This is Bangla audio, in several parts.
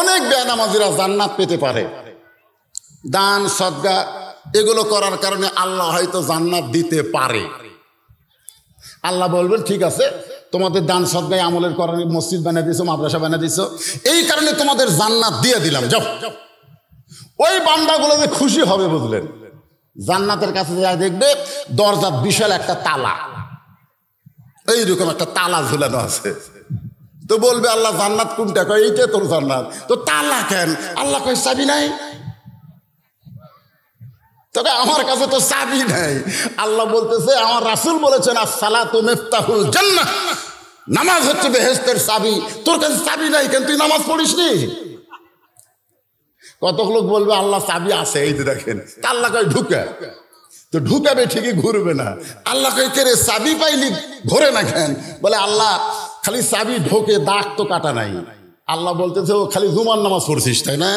অনেক বেয়ানামাজিরা জান্নাত পেতে পারে দান সদ্গা এগুলো করার কারণে আল্লাহ হয়তো জান্নাত দিতে পারে আল্লাহ বলবেন ঠিক আছে তোমাদের দান সদ্গায় আমলের কারণে মসজিদ বানিয়ে দিছো মাদ্রাসা বানিয়ে দিছো এই কারণে তোমাদের জান্নাত দিয়ে দিলাম যাও ওই বান্দাগুলো যে খুশি হবে বুঝলেন জান্নাতের কাছে যা দেখবে দরজা বিশাল একটা তালা এইরকম একটা তালা ঝুলানো আছে তো বলবে আল্লাহ জান্নাত কোনটা কয় এইটা তোর জান্নাত তো তালা কেন আল্লাহ কয় চাবি নাই তবে আমার কাছে তো চাবি নাই আল্লাহ বলতেছে আমার রাসুল বলেছেন আসালা সালা তো মেফতাহুল জান্নাত নামাজ হচ্ছে বেহেস্তের চাবি তোর কাছে চাবি নাই কেন তুই নামাজ পড়িস নি কতক লোক বলবে আল্লাহ চাবি আছে এই দেখেন আল্লাহ কয় ঢুকে তো ঢুকাবে ঠিকই ঘুরবে না আল্লাহ কয় কে রে চাবি পাইলি ঘোরে না খেন বলে আল্লাহ খালি চাবি ঢোকে দাগ তো কাটা নাই আল্লাহ বলতেছে ও খালি জুমার নামাজ পড়ছিস তাই না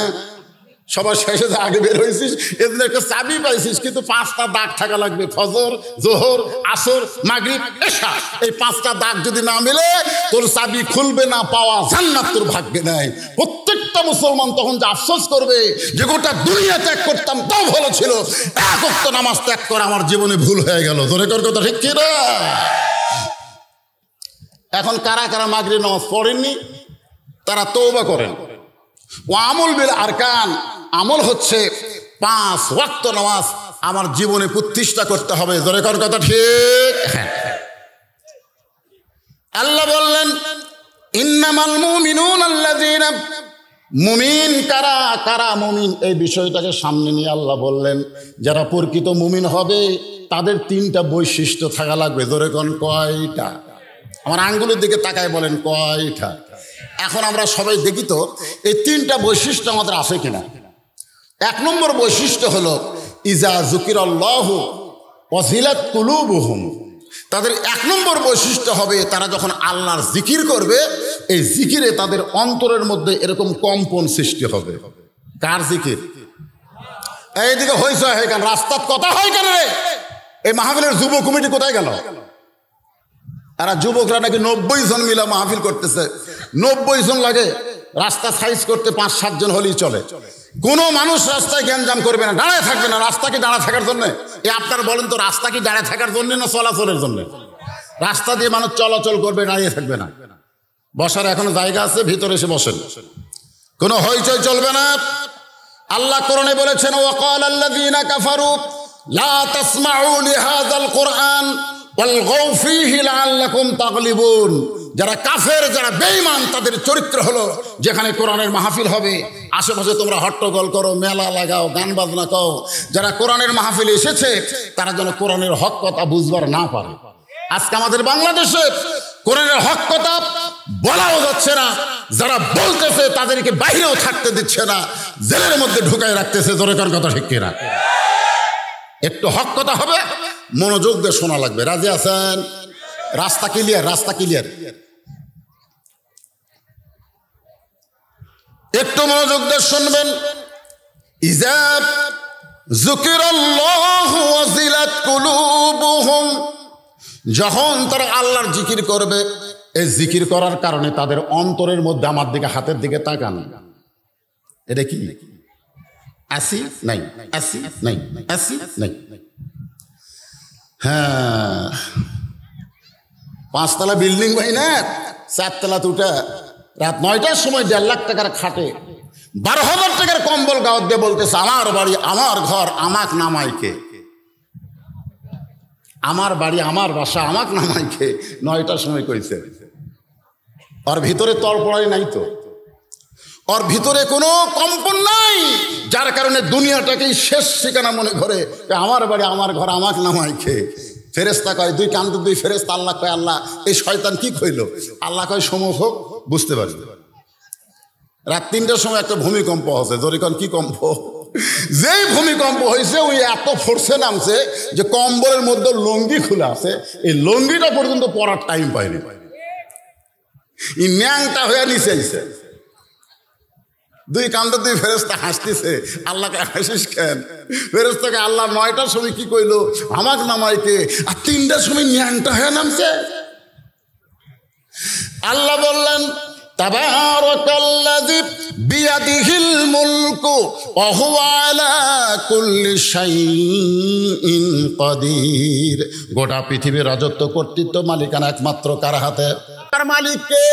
সবার শেষে আগে বের হয়েছিস এদিন একটা চাবি পাইছিস কিন্তু পাঁচটা দাগ থাকা লাগবে ফজর জোহর আসর মাগরিব এসা এই পাঁচটা দাগ যদি না মিলে তোর চাবি খুলবে না পাওয়া জান্নাত তোর ভাগ্যে নাই প্রত্যেকটা মুসলমান তখন যে আফসোস করবে যে গোটা দুনিয়া ত্যাগ করতাম তাও ভালো ছিল এক নামাজ ত্যাগ করা আমার জীবনে ভুল হয়ে গেল ধরে কর কথা ঠিক কিনা এখন কারা কারা মাগরি নামাজ পড়েননি তারা তৌবা করেন ও আমল বিল আরকান আমল হচ্ছে পাঁচ ওয়াক্ত নামাজ আমার জীবনে প্রতিষ্ঠা করতে হবে জোরেকর কথা ঠিক হ্যাঁ আল্লাহ বললেন ইন্নামাল মুমিনুন আল্লাযীনা মুমিন কারা কারা মুমিন এই বিষয়টাকে সামনে নিয়ে আল্লাহ বললেন যারা প্রকৃত মুমিন হবে তাদের তিনটা বৈশিষ্ট্য থাকা লাগবে ধরে কোন কয়টা আমার আঙ্গুলের দিকে তাকায় বলেন কয়টা এখন আমরা সবাই দেখি তো এই তিনটা বৈশিষ্ট্য আমাদের আছে কিনা এক নম্বর বৈশিষ্ট্য হলো ইজা জুকির অজিলাত কুলুবহুম তাদের এক নম্বর বৈশিষ্ট্য হবে তারা যখন আল্লাহর জিকির করবে এই জিকিরে তাদের অন্তরের মধ্যে এরকম কম্পন সৃষ্টি হবে কার জিকির এইদিকে হয়েছে হয়ে কেন রাস্তার কথা হয় কেন রে এই মাহাবিলের যুব কমিটি কোথায় গেল তারা যুবকরা নাকি নব্বই জন মিলা মাহফিল করতেছে নব্বই জন লাগে রাস্তা সাইজ করতে পাঁচ সাতজন হলেই চলে কোনো মানুষ রাস্তায় গ্যাঞ্জাম করবে না দাঁড়ায় থাকবে না রাস্তা কি দাঁড়া থাকার জন্য এ আপনার বলেন তো রাস্তা কি দাঁড়ায় থাকার জন্য না চলাচলের জন্য রাস্তা দিয়ে মানুষ চলাচল করবে দাঁড়িয়ে থাকবে না বসার এখনো জায়গা আছে ভিতরে এসে বসেন কোনো হইচই চলবে না আল্লাহ কোরআনে বলেছেন ওয়াকাল আল্লাহ কাফারুক লা তাসমাউ লিহাযাল কোরআন যারা কাফের যারা বেইমান তাদের চরিত্র হলো যেখানে কোরআনের মাহফিল হবে আশেপাশে তোমরা হট্টগোল করো মেলা লাগাও গান বাজনা কও যারা কোরআনের মাহফিলে এসেছে তারা যেন কোরআনের হক কথা বুঝবার না পারে আজকে আমাদের বাংলাদেশে কোরআনের হক কথা বলাও যাচ্ছে না যারা বলতেছে তাদেরকে বাইরেও থাকতে দিচ্ছে না জেলের মধ্যে ঢুকায় রাখতেছে জোরেকার কথা ঠিক কিনা একটু হক কথা হবে মনোযোগ দিয়ে শোনা লাগবে রাজি আছেন রাস্তা ক্লিয়ার রাস্তা ক্লিয়ার একটু মনোযোগ দিয়ে শুনবেন ইজাব যখন তারা আল্লাহর জিকির করবে এই জিকির করার কারণে তাদের অন্তরের মধ্যে আমার দিকে হাতের দিকে তাকান এটা কি আসি নাই আসি নাই আসি নাই হ্যাঁ পাঁচতলা বিল্ডিং ভাই না চারতলা দুটা রাত নয়টার সময় দেড় লাখ টাকার খাটে বারো হাজার টাকার কম্বল গাওয়ার দিয়ে বলতেছে আমার বাড়ি আমার ঘর আমাক নামাইকে আমার বাড়ি আমার বাসা আমাক নামাইকে নয়টার সময় কইছে আর ভিতরে তল পড়াই নাই তো ওর ভিতরে কোনো কম্পন নাই যার কারণে দুনিয়াটাকেই শেষ ঠিকানা মনে করে আমার বাড়ি আমার ঘর আমার নামাই খেয়ে ফেরেস্তা কয় দুই কান্ত দুই ফেরেস্তা আল্লাহ কয় আল্লাহ এই শয়তান কি কইল আল্লাহ কয় সমুখ বুঝতে পারবে রাত তিনটার সময় একটা ভূমিকম্প হচ্ছে জরিকন কি কম্প যেই ভূমিকম্প হয়েছে ওই এত ফোর্সে নামছে যে কম্বলের মধ্যে লঙ্গি খুলে আছে এই লঙ্গিটা পর্যন্ত পড়ার টাইম পায়নি ই ন্যাংটা হয়ে নিচে আইসে দুই কাণ্ড দুই ফেরস্তা হাসতেছে আল্লাহকে হাসিস কেন ফেরস্তাকে আল্লাহ নয়টার সময় কি কইলো আমাকে নামাইকে আর তিনটার সময় নিয়ানটা হয়ে নামছে আল্লাহ বললেন মুলকু গোটা পৃথিবীর রাজত্ব কর্তৃত্ব মালিকানা একমাত্র কার হাতে তার মালিক কে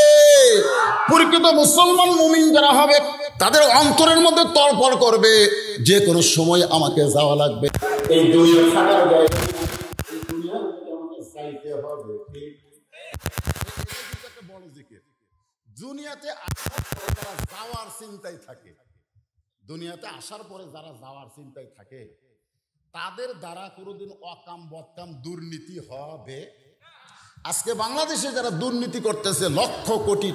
প্রকৃত মুসলমান মুমিন যারা হবে তাদের অন্তরের মধ্যে তরপর করবে যে কোনো সময় আমাকে যাওয়া লাগবে এই দুনিয়া থাকার দুনিয়াতে যারা যাওয়ার চিন্তায় থাকে দুনিয়াতে আসার পরে যারা যাওয়ার চিন্তায় থাকে তাদের দ্বারা কোনোদিন অকাম বদকাম দুর্নীতি হবে আজকে বাংলাদেশে যারা দুর্নীতি করতেছে লক্ষ কোটি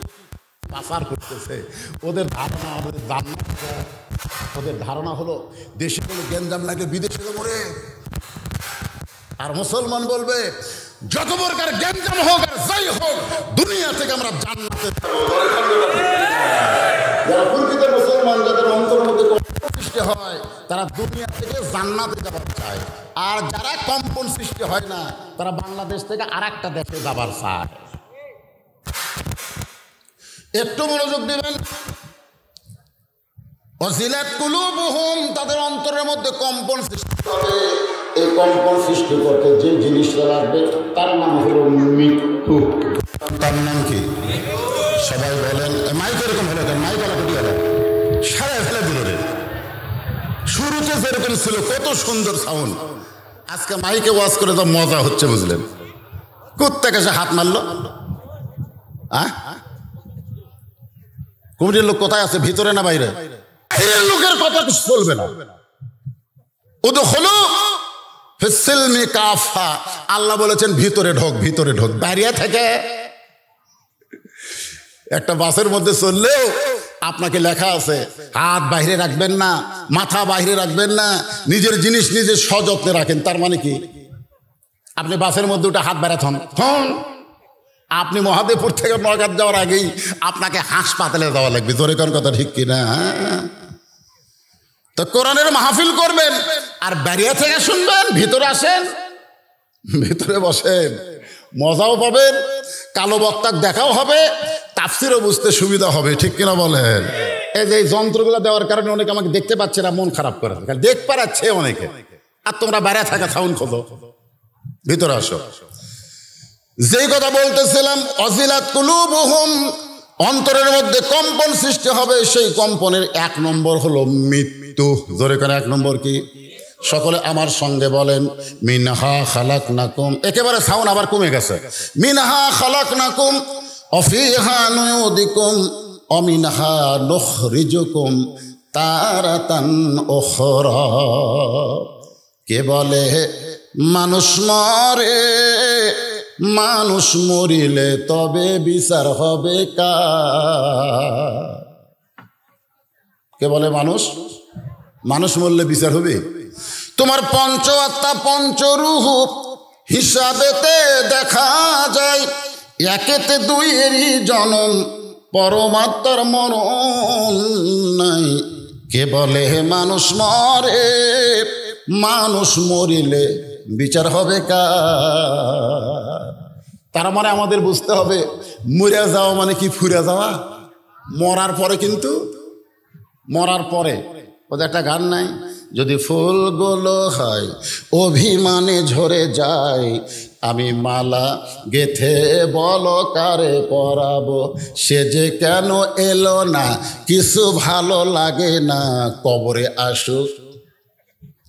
পাচার করতেছে ওদের ধারণা ওদের জান্নাত ওদের ধারণা হলো দেশে কোনো গেঞ্জাম লাগে বিদেশে মরে আর মুসলমান বলবে যত প্রকার গেঞ্জাম হোক আর যাই হোক দুনিয়া থেকে আমরা জান্নাতে মুসলমান যাদের মধ্যে হয় তারা দুনিয়া থেকে জান্নাতে যাবার চায় আর যারা কম্পন সৃষ্টি হয় না তারা বাংলাদেশ থেকে আর একটা দেশে যাবার চায় একটু মনোযোগ দিবেন অসিলাত তাদের অন্তরের মধ্যে কম্পন সৃষ্টি করে এই কম্পন সৃষ্টি করতে যে জিনিসটা লাগবে তার নাম হলো মৃত্যু তার নাম কি সবাই বলেন মাইক এরকম হলো কেন মাইক আলাদা সারা ফেলে দিল শুরুতে যেরকম ছিল কত সুন্দর সাউন্ড আজকে মাইকে ওয়াশ করে তো মজা হচ্ছে বুঝলেন কোত্তাকে সে হাত মারলো আহ কমিটির লোক কোথায় আছে ভিতরে না বাইরে লোকের কথা কিছু চলবে না তো হলো ফেসেলমি কাফা আল্লাহ বলেছেন ভিতরে ঢোক ভিতরে ঢোক বাইরিয়া থেকে একটা বাসের মধ্যে চললেও আপনাকে লেখা আছে হাত বাইরে রাখবেন না মাথা বাইরে রাখবেন না নিজের জিনিস নিজের সযত্নে রাখেন তার মানে কি আপনি বাসের মধ্যে ওটা হাত বেড়াথন থন আপনি মহাদেবপুর থেকে নগাদ যাওয়ার আগেই আপনাকে হাসপাতালে যাওয়া লাগবে জোরে কোন কথা ঠিক কিনা তো কোরআনের মাহফিল করবেন আর ব্যারিয়া থেকে শুনবেন ভিতরে আসেন ভিতরে বসেন মজাও পাবেন কালো বক্তার দেখাও হবে তাফসিরও বুঝতে সুবিধা হবে ঠিক কিনা বলেন এই যে এই যন্ত্রগুলো দেওয়ার কারণে অনেকে আমাকে দেখতে পাচ্ছে না মন খারাপ করে দেখ পারাচ্ছে অনেকে আর তোমরা বাইরে থাকা সাউন্ড খোঁজো ভিতরে আসো যেই কথা বলতেছিলাম অজিলাত কুলুবহুম অন্তরের মধ্যে কম্পন সৃষ্টি হবে সেই কম্পনের এক নম্বর হলো মৃত্যু ধরে করে এক নম্বর কি সকলে আমার সঙ্গে বলেন মিনহা খালাক নাকুম একেবারে সাউন আবার কমে গেছে মিনহা খালাক নাকুম অফিহা নয়দিকুম অমিনহা নখরিজুকুম তারাতান ওখর কে বলে মানুষ মরে মানুষ মরিলে তবে বিচার হবে কা কে বলে মানুষ মানুষ মরলে বিচার হবে তোমার পঞ্চ আত্মা পঞ্চরূহ হিসাবেতে দেখা যায় একেতে দুইয়েরই জনম পরমাত্মার মরণ নাই কে বলে মানুষ মরে মানুষ মরিলে বিচার হবে কা তার মানে আমাদের বুঝতে হবে মরে যাওয়া মানে কি ফুরে যাওয়া মরার পরে কিন্তু মরার পরে ওদের একটা গান নাই যদি ফুলগুলো হয় অভিমানে ঝরে যায় আমি মালা গেথে বল কারে পরাবো সে যে কেন এলো না কিছু ভালো লাগে না কবরে আসুক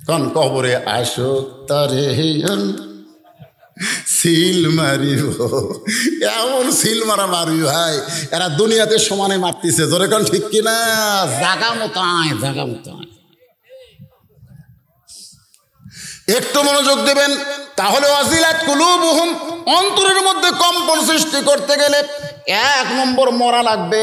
কন কবরে আসুক তারে সিল মারিব এমন সিল মারা মারবি ভাই এরা দুনিয়াতে সমানে মারতেছে জোরে কন ঠিক কিনা জাগা মতো আয় জাগা মতো আয় একটু মনোযোগ দেবেন তাহলে অজিলাত বহুম অন্তরের মধ্যে কম্পন সৃষ্টি করতে গেলে এক নম্বর মরা লাগবে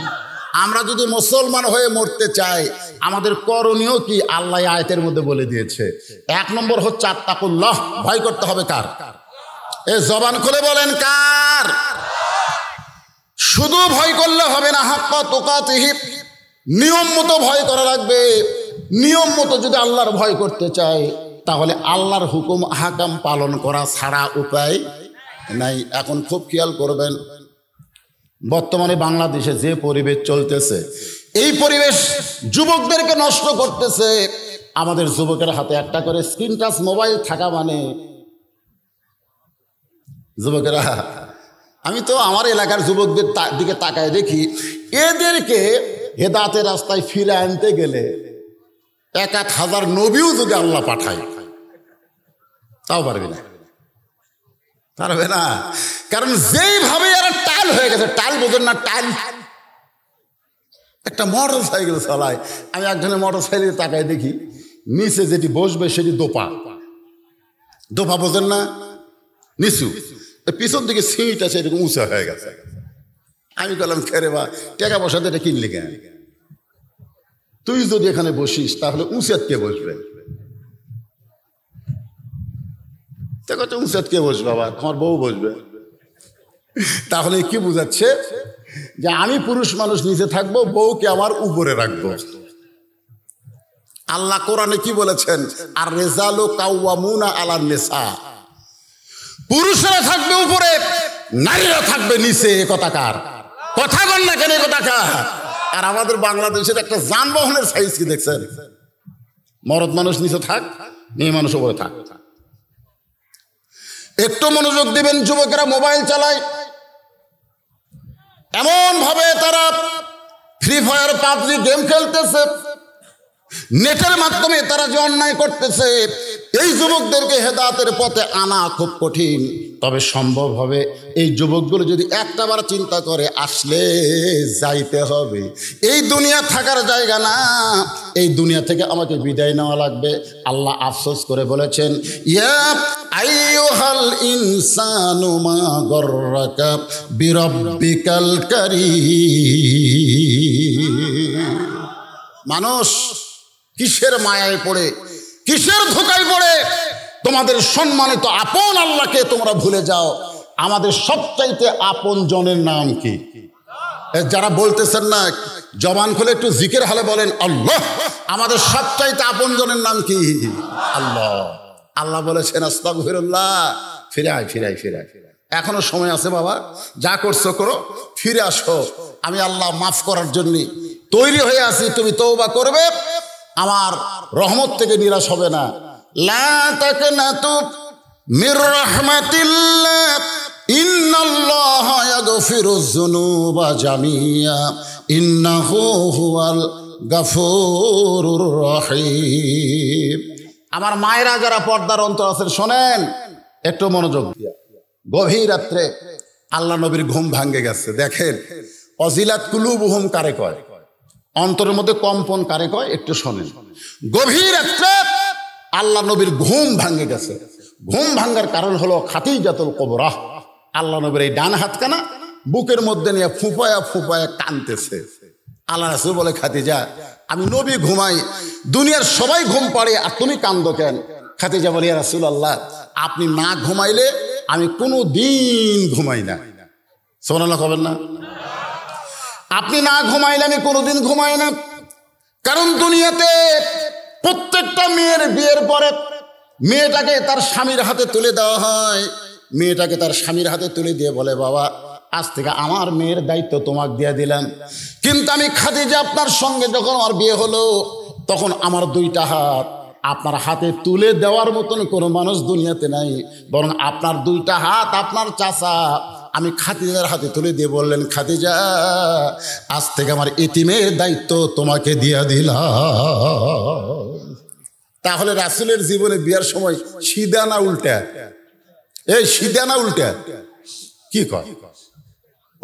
আমরা যদি মুসলমান হয়ে মরতে চাই আমাদের করণীয় কি আল্লাহ আয়তের মধ্যে বলে দিয়েছে এক নম্বর হচ্ছে আত্মাকুল্লাহ ভয় করতে হবে কার এ জবান খুলে বলেন কার শুধু ভয় করলে হবে না হাক্কা তিহিপ নিয়ম মতো ভয় করা লাগবে নিয়ম মতো যদি আল্লাহর ভয় করতে চাই তাহলে আল্লাহর হুকুম হাকাম পালন করা ছাড়া উপায় নাই এখন খুব খেয়াল করবেন বর্তমানে বাংলাদেশে যে পরিবেশ চলতেছে এই পরিবেশ যুবকদেরকে নষ্ট করতেছে আমাদের যুবকের হাতে একটা করে স্ক্রিন টাচ মোবাইল থাকা মানে যুবকেরা আমি তো আমার এলাকার যুবকদের দিকে তাকায় দেখি এদেরকে হেদাতে রাস্তায় ফিরে আনতে গেলে এক এক হাজার নবীও যদি আল্লাহ পাঠায় তাও পারবে না পারবে না কারণ যেইভাবে এরা টাল হয়ে গেছে টাল বোঝেন না টাল একটা মোটর সাইকেল চালায় আমি একজনের মোটর সাইকেলে তাকায় দেখি নিচে যেটি বসবে সেটি দোপা দোপা বোঝেন না নিচু পিছন দিকে সিট আছে এরকম উঁচা হয়ে গেছে আমি বললাম খেরে বা টাকা পয়সাতে এটা কিনলি কেন তুই যদি এখানে বসিস তাহলে উঁচাত কে বসবে তা কত কে বসবে আবার তোমার বউ বসবে তাহলে কি বুঝাচ্ছে যে আমি পুরুষ মানুষ নিচে থাকবো বউকে আমার উপরে রাখবো আল্লাহ কোরআনে কি বলেছেন আর রেজালো কাউয়ামুনা আলার নেশা পুরুষরা থাকবে উপরে নারীরা থাকবে নিচে এ কথাকার কথা বল না কেন এ আর আমাদের বাংলাদেশের একটা যানবাহনের সাইজ কি দেখছেন মরদ মানুষ নিচে থাক মেয়ে মানুষ উপরে থাক একটু মনোযোগ দিবেন যুবকেরা মোবাইল চালায় এমনভাবে তারা ফ্রি ফায়ার পাবজি গেম খেলতেছে নেটের মাধ্যমে তারা যে অন্যায় করতেছে এই যুবকদেরকে হেদাতের পথে আনা খুব কঠিন তবে সম্ভব হবে এই যুবকগুলো যদি একটাবার চিন্তা করে আসলে যাইতে হবে এই দুনিয়া থাকার জায়গা না এই দুনিয়া থেকে আমাকে বিদায় নেওয়া লাগবে আল্লাহ আফসোস করে বলেছেন মানুষ কিসের মায়ায় পড়ে কিসের ধোকায় পড়ে তোমাদের সম্মানিত আপন আল্লাহকে তোমরা ভুলে যাও আমাদের সবচাইতে আপন জনের নাম কি যারা বলতেছেন না জবান খুলে একটু জিকের হালে বলেন আল্লাহ আমাদের সবচাইতে আপন জনের নাম কি আল্লাহ আল্লাহ বলেছেন আস্তাক ফিরে আয় ফিরে আয় ফিরে আয় এখনো সময় আছে বাবা যা করছো করো ফিরে আসো আমি আল্লাহ মাফ করার জন্য তৈরি হয়ে আছি তুমি তৌবা করবে আমার রহমত থেকে নিরাশ হবে না আমার মায়েরা যারা পর্দার অন্তর আছেন শোনেন একটু মনোযোগ দিয়া গভীর রাত্রে আল্লাহ নবীর ঘুম ভাঙ্গে গেছে দেখেন অজিলাত কুলু বুহুম কারে কয় অন্তরের মধ্যে কম্পন কারে কয় একটু শোনেন গভীর রাত্রে আল্লাহ নবীর ঘুম ভাঙে গেছে ঘুম ভাঙ্গার কারণ হলো খাতেই জাতল কবরাহ আল্লাহ নবীর এই ডান হাত কানা বুকের মধ্যে নিয়ে ফুপায়া ফুপায়া কানতেছে আল্লাহ রাসুল বলে খাতিজা আমি নবী ঘুমাই দুনিয়ার সবাই ঘুম পাড়ে আর তুমি কান্দো কেন খাতিজা বলে রাসুল আল্লাহ আপনি না ঘুমাইলে আমি কোনো দিন ঘুমাই না সোনালা খবেন না আপনি না ঘুমাইলে আমি কোনোদিন ঘুমাই না কারণ দুনিয়াতে প্রত্যেকটা মেয়ের বিয়ের পরে মেয়েটাকে তার স্বামীর হাতে তুলে দেওয়া হয় মেয়েটাকে তার স্বামীর হাতে তুলে দিয়ে বলে বাবা আজ থেকে আমার মেয়ের দায়িত্ব তোমাকে দিয়ে দিলাম কিন্তু আমি খাদি যে আপনার সঙ্গে যখন আমার বিয়ে হলো তখন আমার দুইটা হাত আপনার হাতে তুলে দেওয়ার মতন কোনো মানুষ দুনিয়াতে নাই বরং আপনার দুইটা হাত আপনার চাচা আমি খাদিজার হাতে তুলে দিয়ে বললেন খাদিজা আজ থেকে আমার এটিমের দায়িত্ব তোমাকে দিয়া দিল তাহলে রাসুলের জীবনে বিয়ার সময় সিদা না উল্টা এই সিদা না উল্টা কি কয়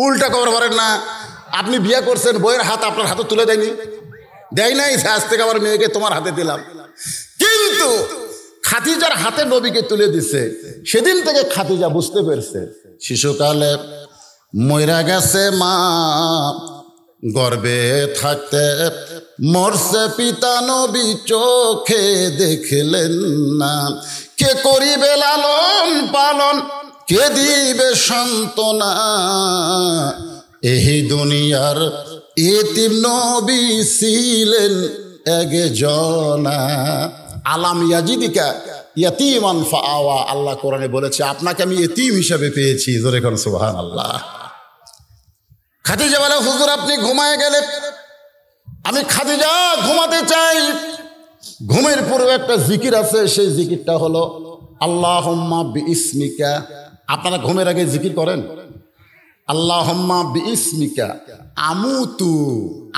উল্টা কবর পারেন না আপনি বিয়ে করছেন বইয়ের হাত আপনার হাতে তুলে দেয়নি দেয় নাই আজ থেকে আমার মেয়েকে তোমার হাতে দিলাম কিন্তু খাতিজার হাতে নবীকে তুলে দিছে সেদিন থেকে খাতিজা বুঝতে পেরেছে শিশুকালে মইরা গেছে মা গর্বে থাকতে মরছে পিতা নবী চোখে দেখলেন না কে করিবে লালন পালন কে দিবে সন্তনা এই দুনিয়ার এতিম নবী ছিলেন এগে জনা আলাম ইয়াজিদিকা ইয়তিমান ফাওয়া আল্লাহ কোরআনে বলেছে আপনাকে আমি ইতিম হিসাবে পেয়েছি জোরে কোন সুহান আল্লাহ খাদিজা বলে হুজুর আপনি ঘুমায় গেলে আমি খাদিজা ঘুমাতে চাই ঘুমের পূর্বে একটা জিকির আছে সেই জিকিরটা হলো আল্লাহ ইসমিকা আপনারা ঘুমের আগে জিকির করেন আল্লাহ ইসমিকা আমুতু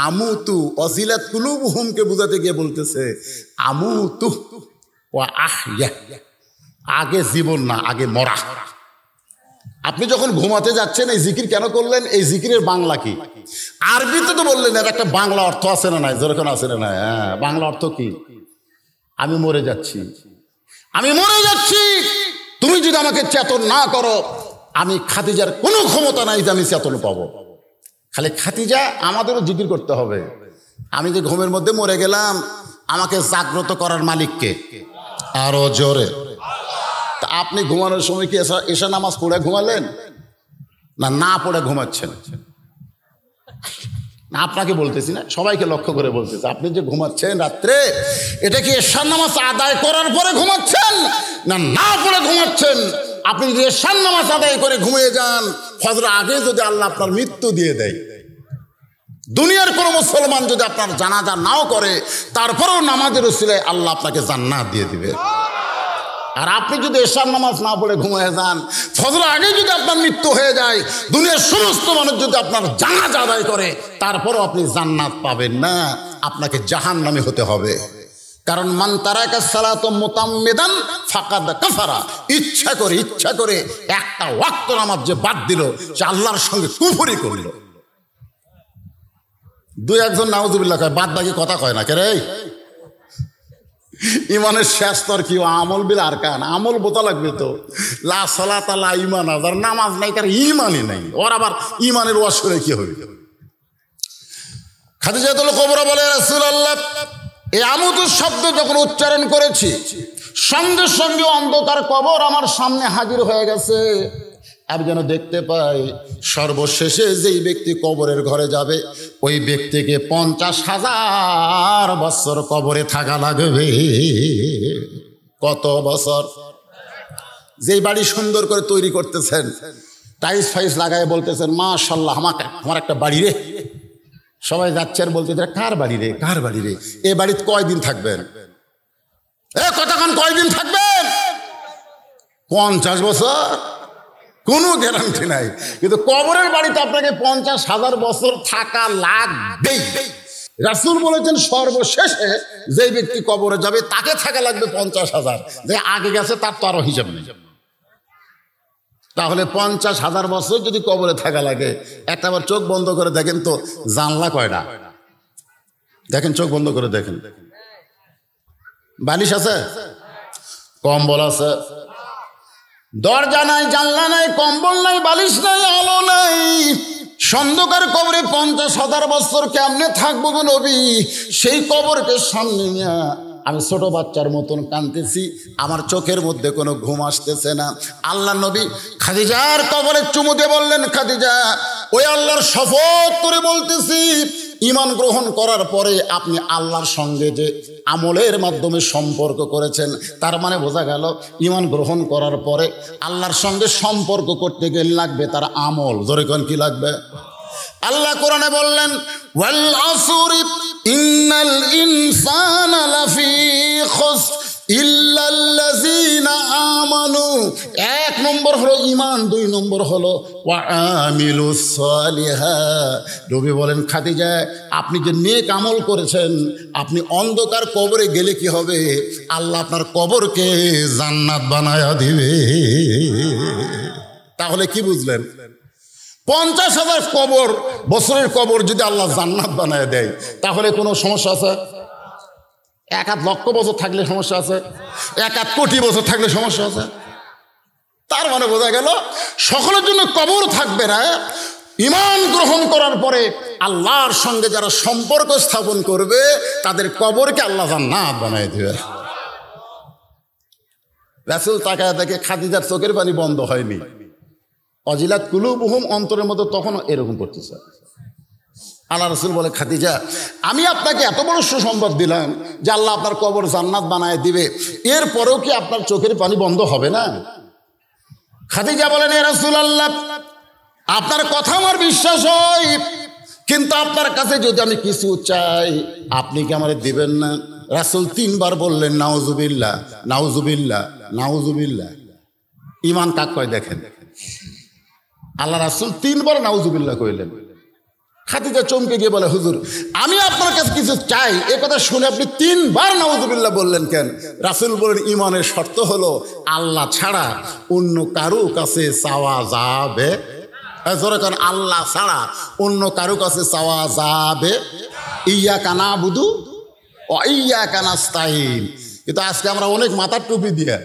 আমুতু অজিলাত কুলুব হুমকে বুঝাতে গিয়ে বলতেছে আমুতু ও আহ আগে জীবন না আগে মরা আপনি যখন ঘুমাতে যাচ্ছেন এই জিকির কেন করলেন এই জিকিরের বাংলা কি আরবিতে তো বললেন এর একটা বাংলা অর্থ আছে না নাই যেরকম আছে না হ্যাঁ বাংলা অর্থ কি আমি মরে যাচ্ছি আমি মরে যাচ্ছি তুমি যদি আমাকে চেতন না করো আমি খাতিজার কোনো ক্ষমতা নাই যে আমি চেতন পাবো খালি খাতিজা আমাদেরও জিকির করতে হবে আমি যে ঘুমের মধ্যে মরে গেলাম আমাকে জাগ্রত করার মালিককে আরো জোরে তা আপনি ঘুমানোর সময় কি এসা এসা নামাজ পড়ে ঘুমালেন না না পড়ে ঘুমাচ্ছেন না আপনাকে বলতেছি না সবাইকে লক্ষ্য করে বলতেছি আপনি যে ঘুমাচ্ছেন রাত্রে এটা কি এশার নামাজ আদায় করার পরে ঘুমাচ্ছেন না না পড়ে ঘুমাচ্ছেন আপনি যদি এশার নামাজ আদায় করে ঘুমিয়ে যান ফজর আগে যদি আল্লাহ আপনার মৃত্যু দিয়ে দেয় দুনিয়ার কোনো মুসলমান যদি আপনার জানাজা নাও করে তারপরেও নামাজের উচিলে আল্লাহ আপনাকে জান্নাত দিয়ে দিবে আর আপনি যদি এশার নামাজ না পড়ে ঘুমিয়ে যান ফজল আগে যদি আপনার মৃত্যু হয়ে যায় দুনিয়ার সমস্ত মানুষ যদি আপনার জানাজ আদায় করে তারপরও আপনি জান্নাত পাবেন না আপনাকে জাহান নামে হতে হবে কারণ মান তারাকা সালাত মোতাম্মেদান ফাঁকা কাফারা ইচ্ছা করে ইচ্ছা করে একটা ওয়াক্ত নামাজ যে বাদ দিল সে আল্লাহর সঙ্গে কুফরি করলো দু একজন নাউজুবিল্লা কয় বাদ বাকি কথা কয় না কে রে ইমানের শেষ তোর কি আমল বিল আর কান আমল বোতা লাগবে তো লা সলা তালা ইমান নামাজ নাই তার ইমানই নাই ওর আবার ইমানের ওয়াজ করে কি হবে খাদিজাতুল কবর বলে রাসূলুল্লাহ এই আমুতু শব্দ যখন উচ্চারণ করেছি সঙ্গে সঙ্গে অন্ধকার কবর আমার সামনে হাজির হয়ে গেছে আমি যেন দেখতে পাই সর্বশেষে যেই ব্যক্তি কবরের ঘরে যাবে ওই ব্যক্তিকে পঞ্চাশ হাজার বছর কবরে থাকা লাগবে কত বছর যেই বাড়ি সুন্দর করে তৈরি করতেছেন টাইস ফাইস লাগায় বলতেছেন মাশাল্লাহ আমাকে আমার একটা বাড়ি রে সবাই যাচ্ছে আর বলতে কার বাড়ি রে কার বাড়ি রে এ বাড়িতে কয়দিন থাকবেন এ কতক্ষণ কয়দিন থাকবেন পঞ্চাশ বছর কোনো গ্যারান্টি নাই কিন্তু কবরের বাড়িতে আপনাকে পঞ্চাশ হাজার বছর থাকা লাগবেই রাসুল বলেছেন সর্বশেষে যে ব্যক্তি কবরে যাবে তাকে থাকা লাগবে পঞ্চাশ হাজার যে আগে গেছে তার তো আরো হিসাব নেই তাহলে পঞ্চাশ হাজার বছর যদি কবরে থাকা লাগে একটা আবার চোখ বন্ধ করে দেখেন তো জানলা কয়টা দেখেন চোখ বন্ধ করে দেখেন বালিশ আছে কম্বল আছে দরজা নাই জানলা নাই কম্বল নাই বালিশ নাই আলো নাই সন্ধকার কবরে পঞ্চাশ হাজার বছর কেমনে থাকবো গো নবী সেই কবরকে সামনে নিয়ে আমি ছোট বাচ্চার মতন কাঁদতেছি আমার চোখের মধ্যে কোনো ঘুম আসতেছে না আল্লাহ নবী খাদিজার কবরে চুমুতে বললেন খাদিজা ওই আল্লাহর শপথ করে বলতেছি ইমান গ্রহণ করার পরে আপনি আল্লাহর সঙ্গে যে আমলের মাধ্যমে সম্পর্ক করেছেন তার মানে বোঝা গেল ইমান গ্রহণ করার পরে আল্লাহর সঙ্গে সম্পর্ক করতে গেলে লাগবে তার আমল ধরে কন কি লাগবে আল্লাহ কোরআনে বললেন ওয়াল আসর ইন্নাল ইনসানা লাফি খুসর ইল্লাল্লাযীনা আমানু এক নম্বর হলো ঈমান দুই নম্বর হলো ওয়া আমিলুস সালিহা নবী বলেন খাদিজা আপনি যে নেক আমল করেছেন আপনি অন্ধকার কবরে গেলে কি হবে আল্লাহ আপনার কবরকে জান্নাত বানায়া দিবে তাহলে কি বুঝলেন পঞ্চাশ হাজার কবর বছরের কবর যদি আল্লাহ জান্নাত বানায় দেয় তাহলে কোনো সমস্যা আছে এক আধ লক্ষ বছর থাকলে সমস্যা আছে এক আধ কোটি বছর থাকলে সমস্যা আছে তার মানে বোঝা গেল সকলের জন্য কবর থাকবে না ইমান গ্রহণ করার পরে আল্লাহর সঙ্গে যারা সম্পর্ক স্থাপন করবে তাদের কবরকে আল্লাহ জান্নাত বানায় দেবে রাসুল তাকায় তাকে খাদিজার চোখের পানি বন্ধ হয়নি অজিলাত বহুম অন্তরের মতো তখনও এরকম করতেছে আল্লাহ রসুল বলে খাদিজা আমি আপনাকে এত বড় সুসংবাদ দিলাম যে আল্লাহ আপনার কবর জান্নাত বানায় দিবে এরপরেও কি আপনার চোখের পানি বন্ধ হবে না খাদিজা বলেন এ রসুল আল্লাহ আপনার কথা আমার বিশ্বাস হয় কিন্তু আপনার কাছে যদি আমি কিছু চাই আপনি কি আমার দিবেন না রাসুল তিনবার বললেন নাউজুবিল্লা নাউজুবিল্লা নাউজুবিল্লা ইমান কাক কয় দেখেন আল্লাহ রাসুল তিনবার নাউজুবিল্লা কইলেন খাতিজা চমকে গিয়ে বলে হুজুর আমি আপনার কাছে কিছু চাই এ কথা শুনে আপনি তিনবার নাউজুবিল্লাহ বললেন কেন রাসুল বলেন ইমানের শর্ত হলো আল্লাহ ছাড়া অন্য কারো কাছে চাওয়া যাবে কারণ আল্লাহ ছাড়া অন্য কারো কাছে চাওয়া যাবে ইয়া কানা বুধু ও ইয়া কানাস্তাইন কিন্তু আজকে আমরা অনেক মাথার টুপি দিয়ে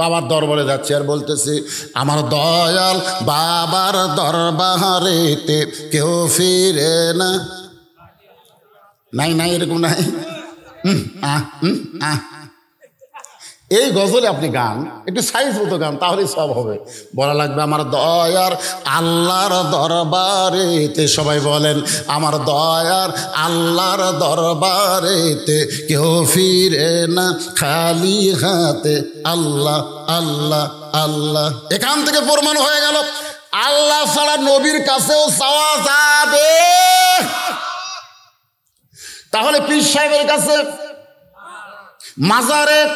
বাবার দরবারে যাচ্ছে আর বলতেছি আমার দয়াল বাবার দরবারেতে কেউ ফিরে না নাই নাই এরকম নাই আহ আহ এই গজলে আপনি গান একটু সাইজ মতো গান তাহলেই সব হবে বলা লাগবে আমার দয়ার আল্লাহর দরবারেতে সবাই বলেন আমার দয়ার আল্লাহর দরবারেতে কেউ ফিরে না খালি হাতে আল্লাহ আল্লাহ আল্লাহ এখান থেকে প্রমাণ হয়ে গেল আল্লাহ ছাড়া নবীর কাছেও চাওয়া যাবে তাহলে পীর সাহেবের কাছে মাজারের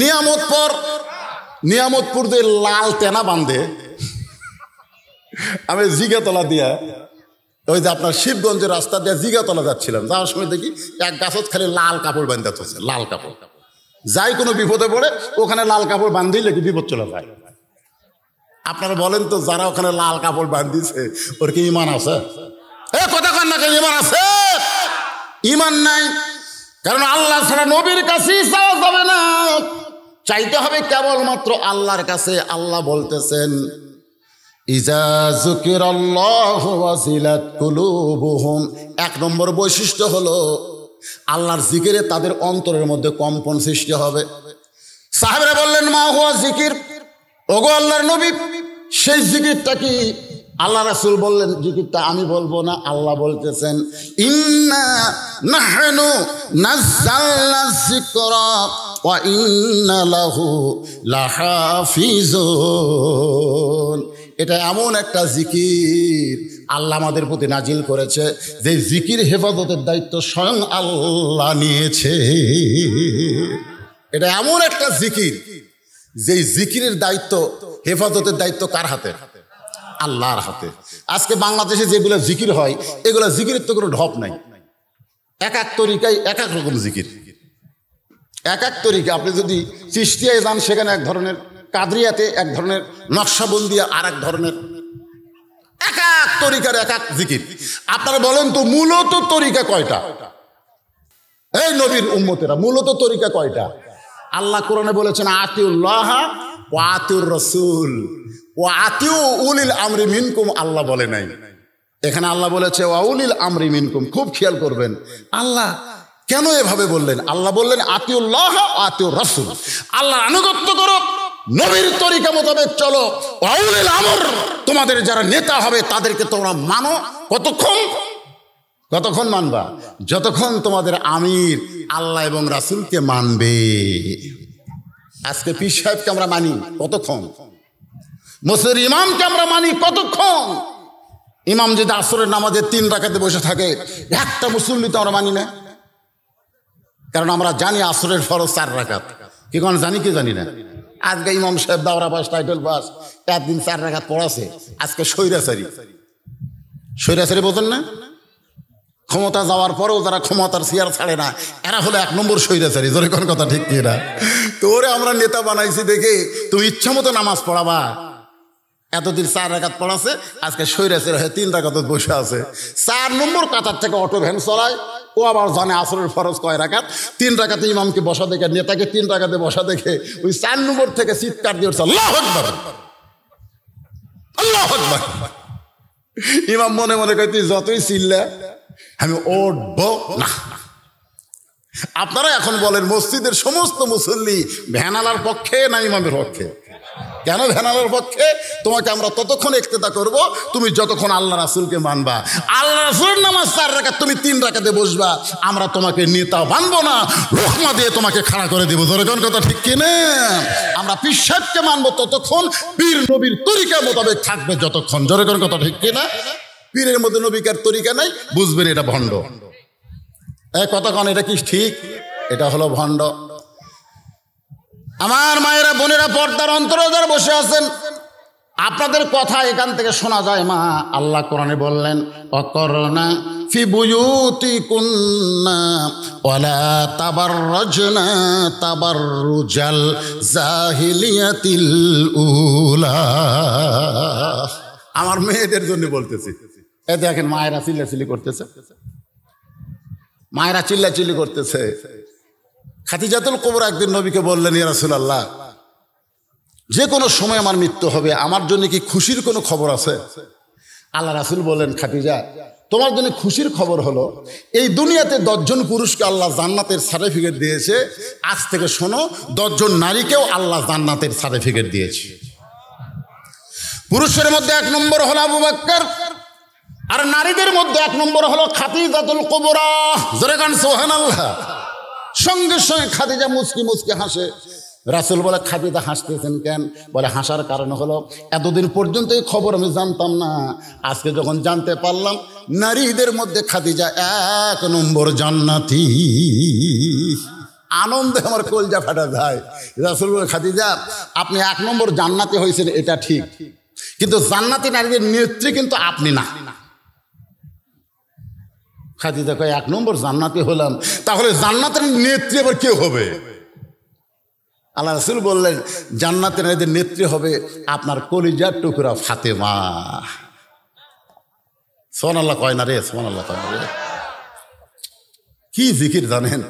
নিয়ামতপুর নিয়ামতপুর যে লাল টেনা বান্ধে আমি জিগাতলা দিয়া ওই যে আপনার শিবগঞ্জের রাস্তা দিয়ে জিগাতলা যাচ্ছিলাম যাওয়ার সময় দেখি এক গাছত খালি লাল কাপড় বান্ধা চলছে লাল কাপড় যাই কোনো বিপদে পড়ে ওখানে লাল কাপড় বান্ধিলে কি বিপদ চলে যায় আপনারা বলেন তো যারা ওখানে লাল কাপড় বান্ধিছে ওর কি ইমান আছে এ কথা কন না ইমান আছে ইমান নাই কারণ আল্লাহ ছাড়া নবীর কাছে যাবে না চাইতে হবে কেবলমাত্র আল্লাহর কাছে আল্লাহ বলতেছেন এক নম্বর বৈশিষ্ট্য হলো আল্লাহর জিকিরে তাদের অন্তরের মধ্যে কম্পন সৃষ্টি হবে সাহেবরা বললেন মা হুয়া জিকির ওগো আল্লাহর নবী সেই জিকিরটা কি আল্লাহ রাসুল বললেন জিকিরটা আমি বলবো না আল্লাহ বলতেছেন ইন্না না নাজ্জালনা এটা এমন একটা জিকির আল্লাহ আমাদের প্রতি নাজিল করেছে যে জিকির হেফাজতের দায়িত্ব স্বয়ং আল্লাহ নিয়েছে এটা এমন একটা জিকির যে জিকিরের দায়িত্ব হেফাজতের দায়িত্ব কার হাতে আল্লাহর হাতে আজকে বাংলাদেশে যেগুলো জিকির হয় এগুলো জিকিরের তো কোনো ঢপ নাই এক এক তরিকায় এক এক রকম জিকির এক এক তরিকা আপনি যদি চিস্তিয়ায় যান সেখানে এক ধরনের কাদরিয়াতে এক ধরনের নকশাবন্দিয়া আর এক ধরনের এক এক তরিকার এক এক জিকির আপনারা বলেন তো মূলত তরিকা কয়টা এই নবীর উন্মতেরা মূলত তরিকা কয়টা আল্লাহ কোরআনে বলেছেন আতিউল্লাহ ও আতিউর রসুল ও আতিউ উলিল আমরি মিনকুম আল্লাহ বলে নাই এখানে আল্লাহ বলেছে ওয়াউলিল আমরি মিনকুম খুব খেয়াল করবেন আল্লাহ কেন এভাবে বললেন আল্লাহ বললেন আতিউল্লাহ আতিউর রাসুল আল্লাহ আনুগত্য করো নবীর তরিকা মোতাবেক চলো আমর তোমাদের যারা নেতা হবে তাদেরকে তোমরা মানো কতক্ষণ কতক্ষণ মানবা যতক্ষণ তোমাদের আমির আল্লাহ এবং রাসুলকে মানবে আজকে পীর সাহেবকে আমরা মানি কতক্ষণ মসুর ইমামকে আমরা মানি কতক্ষণ ইমাম যদি আসরের নামাজের তিন রাখাতে বসে থাকে একটা মুসল্লি তো আমরা মানি না কারণ আমরা জানি আসরের ফরজ চার রাখাত কি কোন জানি কি জানি না আজকে ইমাম সাহেব দাওরা বাস টাইটেল বাস একদিন চার রাখাত পড়াছে আজকে স্বৈরাচারী স্বৈরাচারী বোঝেন না ক্ষমতা যাওয়ার পরেও যারা ক্ষমতার চেয়ার ছাড়ে না এরা হলো এক নম্বর স্বৈরাচারী জোরে কোন কথা ঠিক কি না তো ওরে আমরা নেতা বানাইছি দেখে তুমি ইচ্ছা মতো নামাজ পড়াবা এতদিন চার রেখাত পড়াছে আজকে সৈরাসের হয়ে তিন রেখাত বসে আছে চার নম্বর কাতার থেকে অটো ভ্যান চলায় ও আবার জানে আসরের ফরজ কয় রাখাত তিন রাখাতে ইমামকে বসা দেখে নেতাকে তিন রাখাতে বসা দেখে ওই চার নম্বর থেকে চিৎকার দিয়ে উঠছে আল্লাহ আকবর আল্লাহ আকবর ইমাম মনে মনে কয় তুই যতই চিল্লা আমি উঠবো না আপনারা এখন বলেন মসজিদের সমস্ত মুসল্লি ভ্যানালার পক্ষে না ইমামের পক্ষে কেন ধ্যানালের পক্ষে তোমাকে আমরা ততক্ষণ একতেতা করব তুমি যতক্ষণ আল্লাহ রাসুলকে মানবা আল্লাহ রাসুল নামাজ চার রাখা তুমি তিন রাখাতে বসবা আমরা তোমাকে নেতা মানবো না রহমা দিয়ে তোমাকে খাড়া করে দেবো ধরেকন কথা ঠিক কিনে আমরা পীর সাহেবকে মানবো ততক্ষণ পীর নবীর তরিকা মোতাবেক থাকবে যতক্ষণ জোরেকন কথা ঠিক কিনা পীরের মধ্যে নবীকার তরিকা নাই বুঝবেন এটা ভণ্ড এ কতক্ষণ এটা কি ঠিক এটা হলো ভণ্ড আমার মায়েরা বোনেরা পর্দার অন্তর যারা বসে আছেন আপনাদের কথা এখান থেকে শোনা যায় মা আল্লাহ কোরআনে বললেন অকরণা আমার মেয়েদের জন্য বলতেছি এ দেখেন মায়েরা চিল্লাচিল্লি করতেছে মায়েরা চিল্লাচিল্লি করতেছে খাতিজাতুল কবর একদিন নবীকে বললেন আল্লাহ যে কোনো সময় আমার মৃত্যু হবে আমার জন্য কি খুশির কোনো খবর আছে আল্লাহ রাসুল বলেন খাতিজা তোমার জন্য খুশির খবর হলো এই দুনিয়াতে দশজন পুরুষকে আল্লাহ জান্নাতের সার্টিফিকেট দিয়েছে আজ থেকে শোনো দশজন নারীকেও আল্লাহ জান্নাতের সার্টিফিকেট দিয়েছে পুরুষের মধ্যে এক নম্বর হলো আবু বাক্কার আর নারীদের মধ্যে এক নম্বর হলো খাতিজাতুল কবরা জোরে গান সোহান আল্লাহ সঙ্গে সঙ্গে খাদিজা মুসকি মুসকি হাসে রাসুল বলে খাদিজা হাসতেছেন কেন বলে হাসার কারণ হলো এতদিন পর্যন্ত এই খবর আমি জানতাম না আজকে যখন জানতে পারলাম নারীদের মধ্যে খাদিজা এক নম্বর জান্নাতি আনন্দে আমার কলজা ফাটা যায় রাসুল বলে খাদিজা আপনি এক নম্বর জান্নাতি হয়েছেন এটা ঠিক কিন্তু জান্নাতি নারীদের নেত্রী কিন্তু আপনি না খাদি দেখো এক নম্বর জান্নাতি হলাম তাহলে জান্নাতের নেত্রী আবার কে হবে আল্লাহ রাসুল বললেন জান্নাতের এদের নেত্রী হবে আপনার কলিজার টুকরা ফাতেমা সোহান আল্লাহ কয় না রে সোহান আল্লাহ কয় না রে কি জিকির জানেন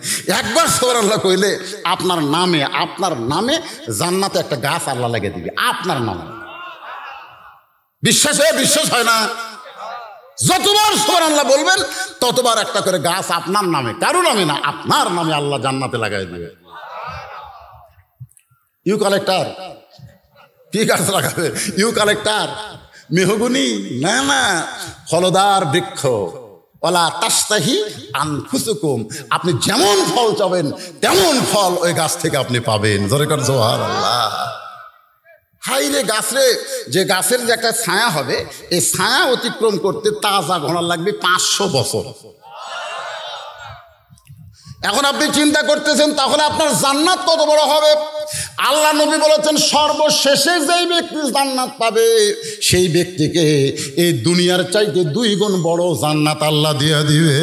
একবার সোহান আল্লাহ কইলে আপনার নামে আপনার নামে জান্নাতে একটা গাছ আল্লাহ লাগিয়ে দিবে আপনার নামে বিশ্বাস হয় বিশ্বাস হয় না যতবার সবার আল্লাহ বলবেন ততবার একটা করে গাছ আপনার নামে কারো নামে না আপনার নামে আল্লাহ জান্নাতে লাগাই দেবে ইউ কালেক্টার কি গাছ লাগাবে ইউ কালেক্টার মেহগুনি না না ফলদার বৃক্ষ ওলা তাস্তাহি আনফুসুকুম আপনি যেমন ফল চাবেন তেমন ফল ওই গাছ থেকে আপনি পাবেন জোরে কর জোহার আল্লাহ হাই রে যে গাছের যে একটা ছায়া হবে এই ছায়া অতিক্রম করতে তাজা ঘোড়া লাগবে পাঁচশো বছর এখন আপনি চিন্তা করতেছেন তখন আপনার জান্নাত কত বড় হবে আল্লাহ নবী বলেছেন সর্বশেষে যেই ব্যক্তি জান্নাত পাবে সেই ব্যক্তিকে এই দুনিয়ার চাইতে দুই গুণ বড় জান্নাত আল্লাহ দিয়ে দিবে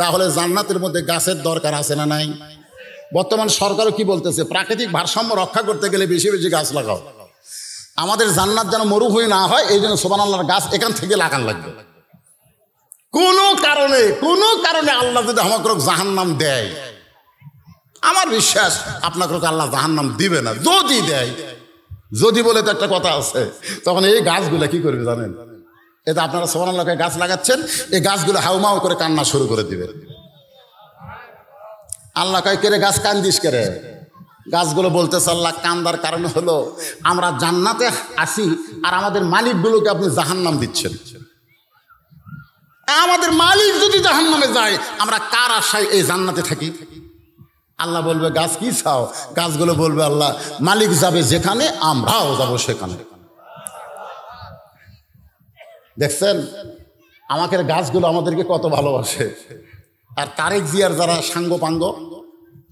তাহলে জান্নাতের মধ্যে গাছের দরকার আছে না নাই বর্তমান সরকারও কি বলতেছে প্রাকৃতিক ভারসাম্য রক্ষা করতে গেলে বেশি বেশি গাছ লাগাও আমাদের জান্নাত যেন মরুভূমি না হয় এই জন্য সোমান আল্লাহর গাছ এখান থেকে লাগান লাগবে কোনো কারণে কোন কারণে আল্লাহ যদি আমাকে জাহান নাম দেয় আমার বিশ্বাস আপনাকে আল্লাহ জাহান নাম দিবে না যদি দেয় যদি বলে তো একটা কথা আছে তখন এই গাছগুলো কি করবে জানেন এটা আপনারা সোমান আল্লাহকে গাছ লাগাচ্ছেন এই গাছগুলো হাউমাউ করে কান্না শুরু করে দিবে আল্লাহ কয় কেরে গাছ কান্দিস কেরে গাছগুলো বলতেছে আল্লাহ কান্দার কারণ হলো আমরা জান্নাতে আসি আর আমাদের মালিকগুলোকে আপনি জাহান্নাম দিচ্ছেন আমাদের মালিক যদি জাহান্নামে যায় আমরা কার আশায় এই জান্নাতে থাকি আল্লাহ বলবে গাছ কি চাও গাছগুলো বলবে আল্লাহ মালিক যাবে যেখানে আমরাও যাব সেখানে দেখছেন আমাকে গাছগুলো আমাদেরকে কত ভালোবাসে আর তারেক জিয়ার যারা সাঙ্গ পাঙ্গ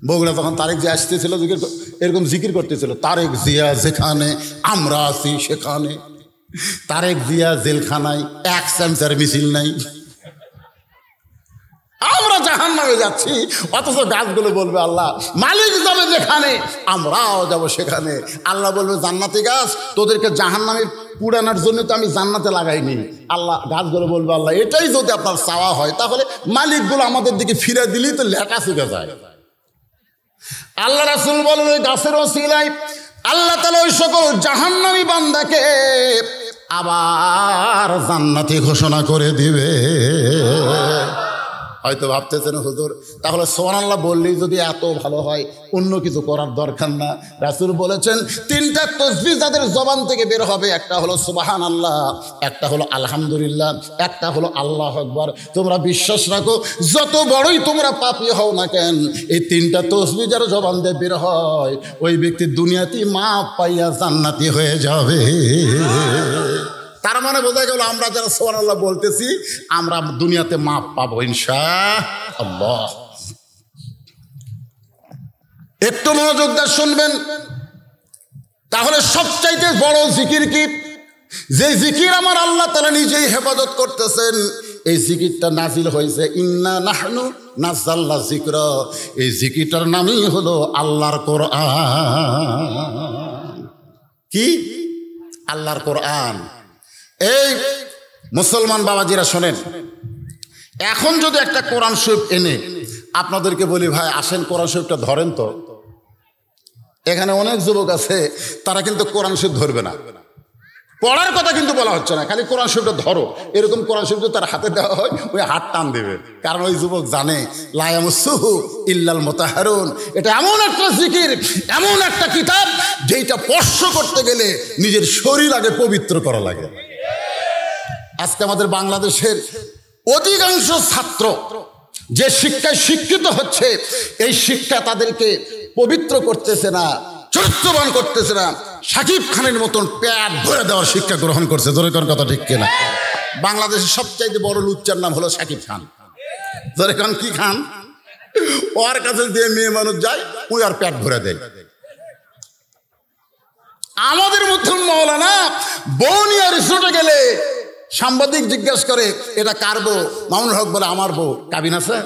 বগুড়া তখন তারেক জিয়া আসতেছিল জিকির এরকম জিকির করতেছিল তারেক জিয়া যেখানে আমরা আছি সেখানে তারেক জিয়া জেলখানায় এক সেন্সার মিছিল নাই আমরা জাহান নামে যাচ্ছি অথচ গাছগুলো বলবে আল্লাহ মালিক যাবে যেখানে আমরাও যাব সেখানে আল্লাহ বলবে জান্নাতি গাছ তোদেরকে জাহান নামে পুরানোর জন্য তো আমি জান্নাতে লাগাইনি আল্লাহ গাছগুলো বলবে আল্লাহ এটাই যদি আপনার চাওয়া হয় তাহলে মালিকগুলো আমাদের দিকে ফিরে দিলেই তো লেখা শিখে যায় আল্লাহ রাসুল বলেন ওই গাছের ওসিলায় আল্লাহ তালা ওই সকল জাহান্নামী বান্দাকে আবার জান্নাতি ঘোষণা করে দিবে হয়তো ভাবতেছেন হুজুর তাহলে আল্লাহ বললেই যদি এত ভালো হয় অন্য কিছু করার দরকার না রাসুল বলেছেন তিনটা তসবি যাদের জবান থেকে বের হবে একটা হলো সুবাহান আল্লাহ একটা হলো আলহামদুলিল্লাহ একটা হলো আল্লাহ একবার তোমরা বিশ্বাস রাখো যত বড়ই তোমরা পাপি হও না কেন এই তিনটা তসবি যারা জবান দিয়ে বের হয় ওই ব্যক্তি দুনিয়াতেই মা পাইয়া জান্নাতি হয়ে যাবে তার মানে বোঝা গেল আমরা যারা সোহান আল্লাহ বলতেছি আমরা দুনিয়াতে মাপ পাবো ইনশা একটু মনোযোগদার শুনবেন তাহলে সবচাইতে বড় জিকির কি যে জিকির আমার আল্লাহ তারা নিজেই হেফাজত করতেছেন এই জিকিরটা নাজিল হয়েছে ইন্না নাহনু নাজাল্লা জিক্র এই জিকিরটার নামই হলো আল্লাহর কোরআন কি আল্লাহর কোরআন এই মুসলমান বাবাজিরা শোনেন এখন যদি একটা কোরআন শরীফ এনে আপনাদেরকে বলি ভাই আসেন কোরআন শরীফটা ধরেন তো এখানে অনেক যুবক আছে তারা কিন্তু কোরআন শরীফ ধরবে না পড়ার কথা কিন্তু বলা হচ্ছে না খালি কোরআন শরীফটা ধরো এরকম কোরআন শরীফ তার হাতে দেওয়া হয় ওই হাত টান দেবে কারণ ওই যুবক জানে লায়ামুসুহু ইল্লাল মোতাহারুন এটা এমন একটা জিকির এমন একটা কিতাব যেটা স্পর্শ করতে গেলে নিজের শরীর আগে পবিত্র করা লাগে আজকে আমাদের বাংলাদেশের অধিকাংশ ছাত্র যে শিক্ষায় শিক্ষিত হচ্ছে এই শিক্ষা তাদেরকে পবিত্র করতেছে না চরিত্রবান করতেছে না সাকিব খানের মতন প্যাট ভরে দেওয়ার শিক্ষা গ্রহণ করছে দরেকর কথা ঠিক কিনা বাংলাদেশের সবচাইতে বড় লুচ্চার নাম হলো সাকিব খান দরেকন কি খান ওর কাছে যে মেয়ে মানুষ যায় ওই আর প্যাট ভরে দেয় আমাদের মধ্যে মহলানা বনিয়া রিসোর্টে গেলে সাংবাদিক জিজ্ঞেস করে এটা কার বউ মামুন হক বলে আমার বউ কাবিন আছে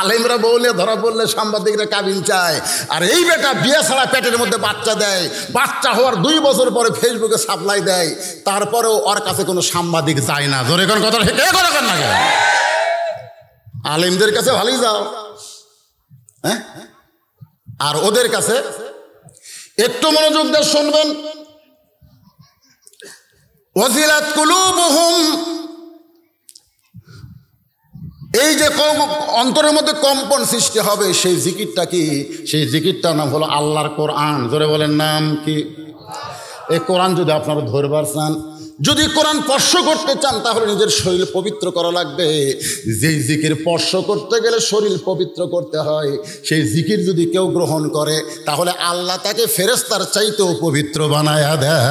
আলেমরা বলে ধরা পড়লে সাংবাদিকরা কাবিন চায় আর এই বেটা বিয়ে ছাড়া পেটের মধ্যে বাচ্চা দেয় বাচ্চা হওয়ার দুই বছর পরে ফেসবুকে সাপ্লাই দেয় তারপরেও ওর কাছে কোনো সাংবাদিক যায় না ধরে কোন কথা কে করে না আলেমদের কাছে ভালোই যাও হ্যাঁ আর ওদের কাছে একটু মনোযোগ দিয়ে শুনবেন ওয়াজিলাত কুলুবহুম এই যে অন্তরের মধ্যে কম্পন সৃষ্টি হবে সেই জিকিরটা কি সেই জিকিরটার নাম হলো আল্লাহর কোরআন ধরে বলেন নাম কি এই কোরআন যদি আপনারা ধরবার চান যদি কোরআন স্পর্শ করতে চান তাহলে নিজের শরীর পবিত্র করা লাগবে যেই জিকির স্পর্শ করতে গেলে শরীর পবিত্র করতে হয় সেই জিকির যদি কেউ গ্রহণ করে তাহলে আল্লাহ তাকে ফেরেস্তার চাইতেও পবিত্র বানায় দেয়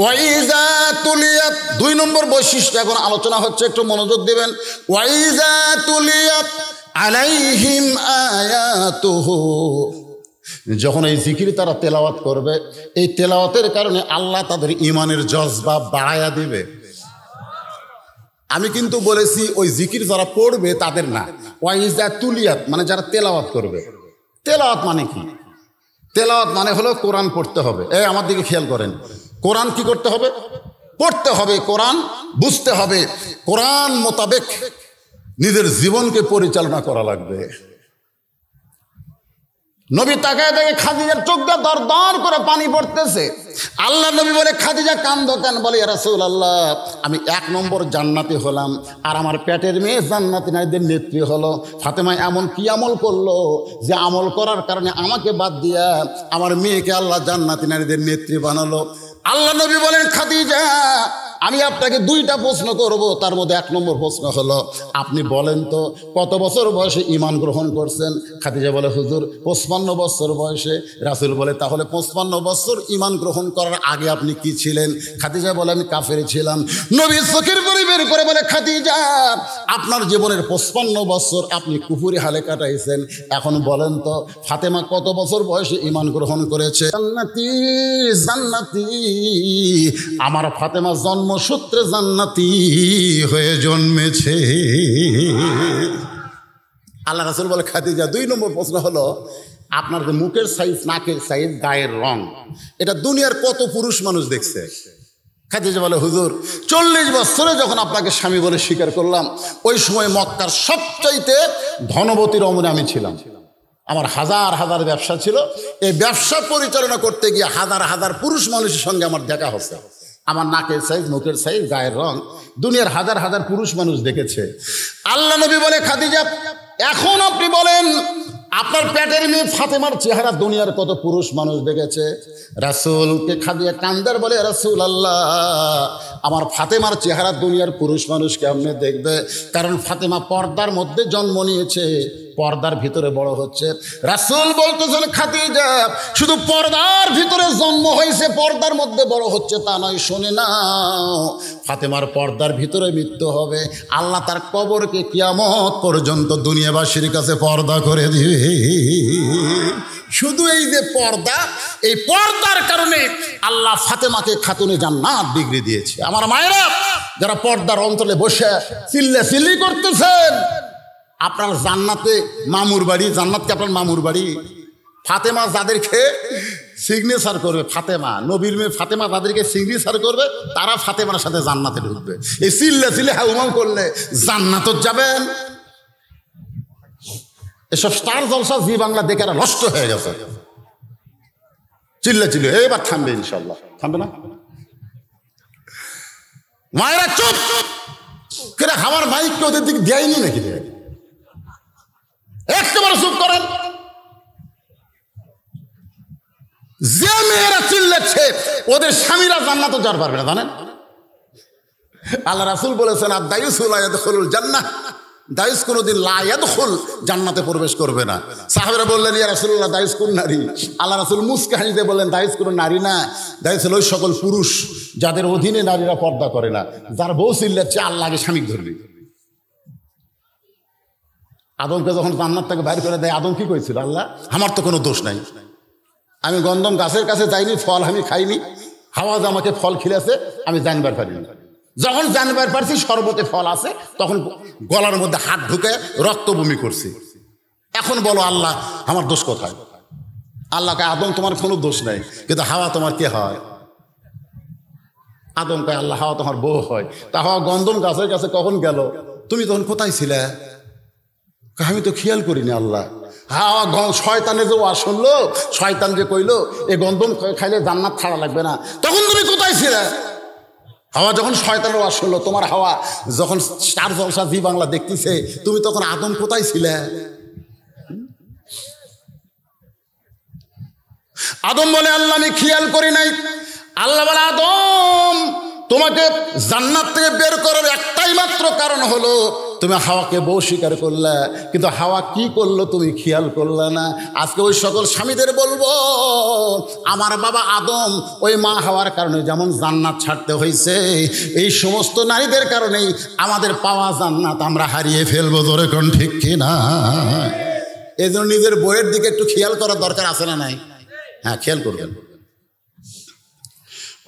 ওয়াইজা তুলিয়াত দুই নম্বর বৈশিষ্ট্য এখন আলোচনা হচ্ছে একটু মনোযোগ দেবেন ওয়াইজা তুলিয়াত আলাইহিম আয়াতুহ যখন এই জিকির তারা তেলাওয়াত করবে এই তেলাওয়াতের কারণে আল্লাহ তাদের ইমানের জজবা বাড়ায়া দিবে আমি কিন্তু বলেছি ওই জিকির যারা পড়বে তাদের না ওয়াইজা তুলিয়াত মানে যারা তেলাওয়াত করবে তেলাওয়াত মানে কি তেলাওয়াত মানে হলো কোরআন পড়তে হবে এ আমার দিকে খেয়াল করেন কোরআন কি করতে হবে পড়তে হবে কোরআন বুঝতে হবে কোরআন মোতাবেক নিজের জীবনকে পরিচালনা করা লাগবে নবী তাকায় তাকে খাদিজার চোখ দিয়ে দর দর করে পানি পড়তেছে আল্লাহ নবী বলে খাদিজা কান দোকান বলে রাসুল আল্লাহ আমি এক নম্বর জান্নাতি হলাম আর আমার পেটের মেয়ে জান্নাতি নারীদের নেত্রী হলো ফাতেমা এমন কি আমল করলো যে আমল করার কারণে আমাকে বাদ দিয়া আমার মেয়েকে আল্লাহ জান্নাতি নারীদের নেত্রী বানালো আল্লাহ নবী বলেন খাদিজা আমি আপনাকে দুইটা প্রশ্ন করব তার মধ্যে এক নম্বর প্রশ্ন হলো আপনি বলেন তো কত বছর বয়সে ইমান গ্রহণ করছেন খাদিজা বলে হুজুর পঁচপান্ন বছর বয়সে রাসুল বলে তাহলে পঁচপান্ন বছর ইমান গ্রহণ করার আগে আপনি কি ছিলেন খাদিজা বলে আমি কাফের ছিলাম নবী চোখের পরি বের করে বলে খাদিজা আপনার জীবনের পঁচপান্ন বছর আপনি কুপুরি হালে কাটাইছেন এখন বলেন তো ফাতেমা কত বছর বয়সে ইমান গ্রহণ করেছে জান্নাতি জান্নাতি আমার ফাতেমা জন্ম জন্মসূত্রে জান্নাতি হয়ে জন্মেছে আল্লাহ রাসুল বলে খাদিজা দুই নম্বর প্রশ্ন হলো আপনার যে মুখের সাইজ নাকের সাইজ গায়ের রং এটা দুনিয়ার কত পুরুষ মানুষ দেখছে খাদিজা বলে হুজুর চল্লিশ বছরে যখন আপনাকে স্বামী বলে স্বীকার করলাম ওই সময় মক্কার সবচাইতে ধনবতী রমনে আমি ছিলাম আমার হাজার হাজার ব্যবসা ছিল এই ব্যবসা পরিচালনা করতে গিয়ে হাজার হাজার পুরুষ মানুষের সঙ্গে আমার দেখা হচ্ছে আমার নাকের সাইজ মুখের সাইজ গায়ের রং দুনিয়ার হাজার হাজার পুরুষ মানুষ দেখেছে আল্লাহ নবী বলে খাদিজা এখন আপনি বলেন আপনার পেটের মেয়ে ফাতেমার চেহারা দুনিয়ার কত পুরুষ মানুষ দেখেছে রাসুলকে খাদিয়া কান্দার বলে রাসুল আল্লাহ আমার ফাতেমার চেহারা দুনিয়ার পুরুষ মানুষ কেমনে দেখবে কারণ ফাতেমা পর্দার মধ্যে জন্ম নিয়েছে পর্দার ভিতরে বড় হচ্ছে রাসুল বলতেছেন খাতিজা শুধু পর্দার ভিতরে জন্ম হয়েছে পর্দার মধ্যে বড় হচ্ছে তা নয় শোনে না ফাতেমার পর্দার ভিতরে মৃত্যু হবে আল্লাহ তার কবরকে কিয়ামত পর্যন্ত দুনিয়াবাসীর কাছে পর্দা করে দিবে শুধু এই যে পর্দা এই পর্দার কারণে আল্লাহ ফাতেমাকে খাতুনে জান্নাত ডিগ্রি দিয়েছে আমার মায়েরা যারা পর্দার অন্তরে বসে চিল্লে চিল্লি করতেছেন আপনার জান্নাতে মামুর বাড়ি জান্নাতকে আপনার মামুর বাড়ি ফাতেমা যাদেরকে সিগনেচার করবে ফাতেমা নবীর মেয়ে ফাতেমা তাদেরকে সিগনেচার করবে তারা ফাতেমার সাথে জান্নাতে ঢুকবে এই চিল্লে চিল্লে হ্যাঁ উমাম করলে জান্নাত যাবেন এসব স্টার জলসা জি বাংলা দেখে নষ্ট হয়ে গেছে চিল্লে চিল্লে এবার থামবে ইনশাল্লাহ থামবে না মায়েরা চুপ কেরে আমার কে ওদের দিকে দেয়নি নাকি একেবারে চুপ করেন যে মেয়েরা চিল্লাচ্ছে ওদের স্বামীরা জান্নাত যার পারবে না জানেন আল্লাহ রাসুল বলেছেন দায়ুসুল জান্না দায়ুস কোনোদিন লায়াদুল জান্নাতে প্রবেশ করবে না সাহেবরা বললেন ইয়া রাসুল্লাহ দায়ুস কোন নারী আল্লাহ রাসুল মুসকাহিনীতে বললেন দায়ুস কোনো নারী না দায়ুস হল ওই সকল পুরুষ যাদের অধীনে নারীরা পর্দা করে না যার বউ চিল্লাচ্ছে চেয়ে আল্লাহকে স্বামী ধরবে আদমকে যখন জান্নাত থেকে বাইর করে দেয় আদম কি করেছিল আল্লাহ আমার তো কোনো দোষ নাই আমি গন্ধম গাছের কাছে যাইনি ফল আমি খাইনি হাওয়াজ আমাকে ফল খিলেছে আমি জানবার পারিনি যখন জানবার পারছি শরবতে ফল আছে তখন গলার মধ্যে হাত ঢুকে রক্ত বমি করছি এখন বলো আল্লাহ আমার দোষ কোথায় আল্লাহকে আদম তোমার কোনো দোষ নাই কিন্তু হাওয়া তোমার কে হয় আদম কয় আল্লাহ হাওয়া তোমার বউ হয় তা হাওয়া গন্ধম গাছের কাছে কখন গেল তুমি তখন কোথায় ছিলে আমি তো খেয়াল করিনি আল্লাহ হাওয়া শয়তানে যে ওয়া শুনলো শয়তান যে কইলো এ গন্ধম খাইলে জান্নাত ছাড়া লাগবে না তখন তুমি কোথায় ছিলে হাওয়া যখন শয়তানের ওয়াস হলো তোমার হাওয়া যখন স্টার জলসা জি বাংলা দেখতেছে তুমি তখন আদম কোথায় ছিলে আদম বলে আল্লাহ আমি খেয়াল করি নাই আল্লাহ বলে আদম তোমাকে জান্নাত থেকে বের করার একটাই মাত্র কারণ হলো তুমি হাওয়াকে বউ স্বীকার করলা কিন্তু হাওয়া কি করলো তুমি খেয়াল করলে না আজকে ওই সকল স্বামীদের বলবো আমার বাবা আদম ওই মা হাওয়ার কারণে যেমন জান্নাত ছাড়তে হয়েছে এই সমস্ত নারীদের কারণেই আমাদের পাওয়া জান্নাত আমরা হারিয়ে ফেলবো ধরে কোন ঠিক কিনা এই জন্য নিজের বইয়ের দিকে একটু খেয়াল করার দরকার আছে না নাই হ্যাঁ খেয়াল করবেন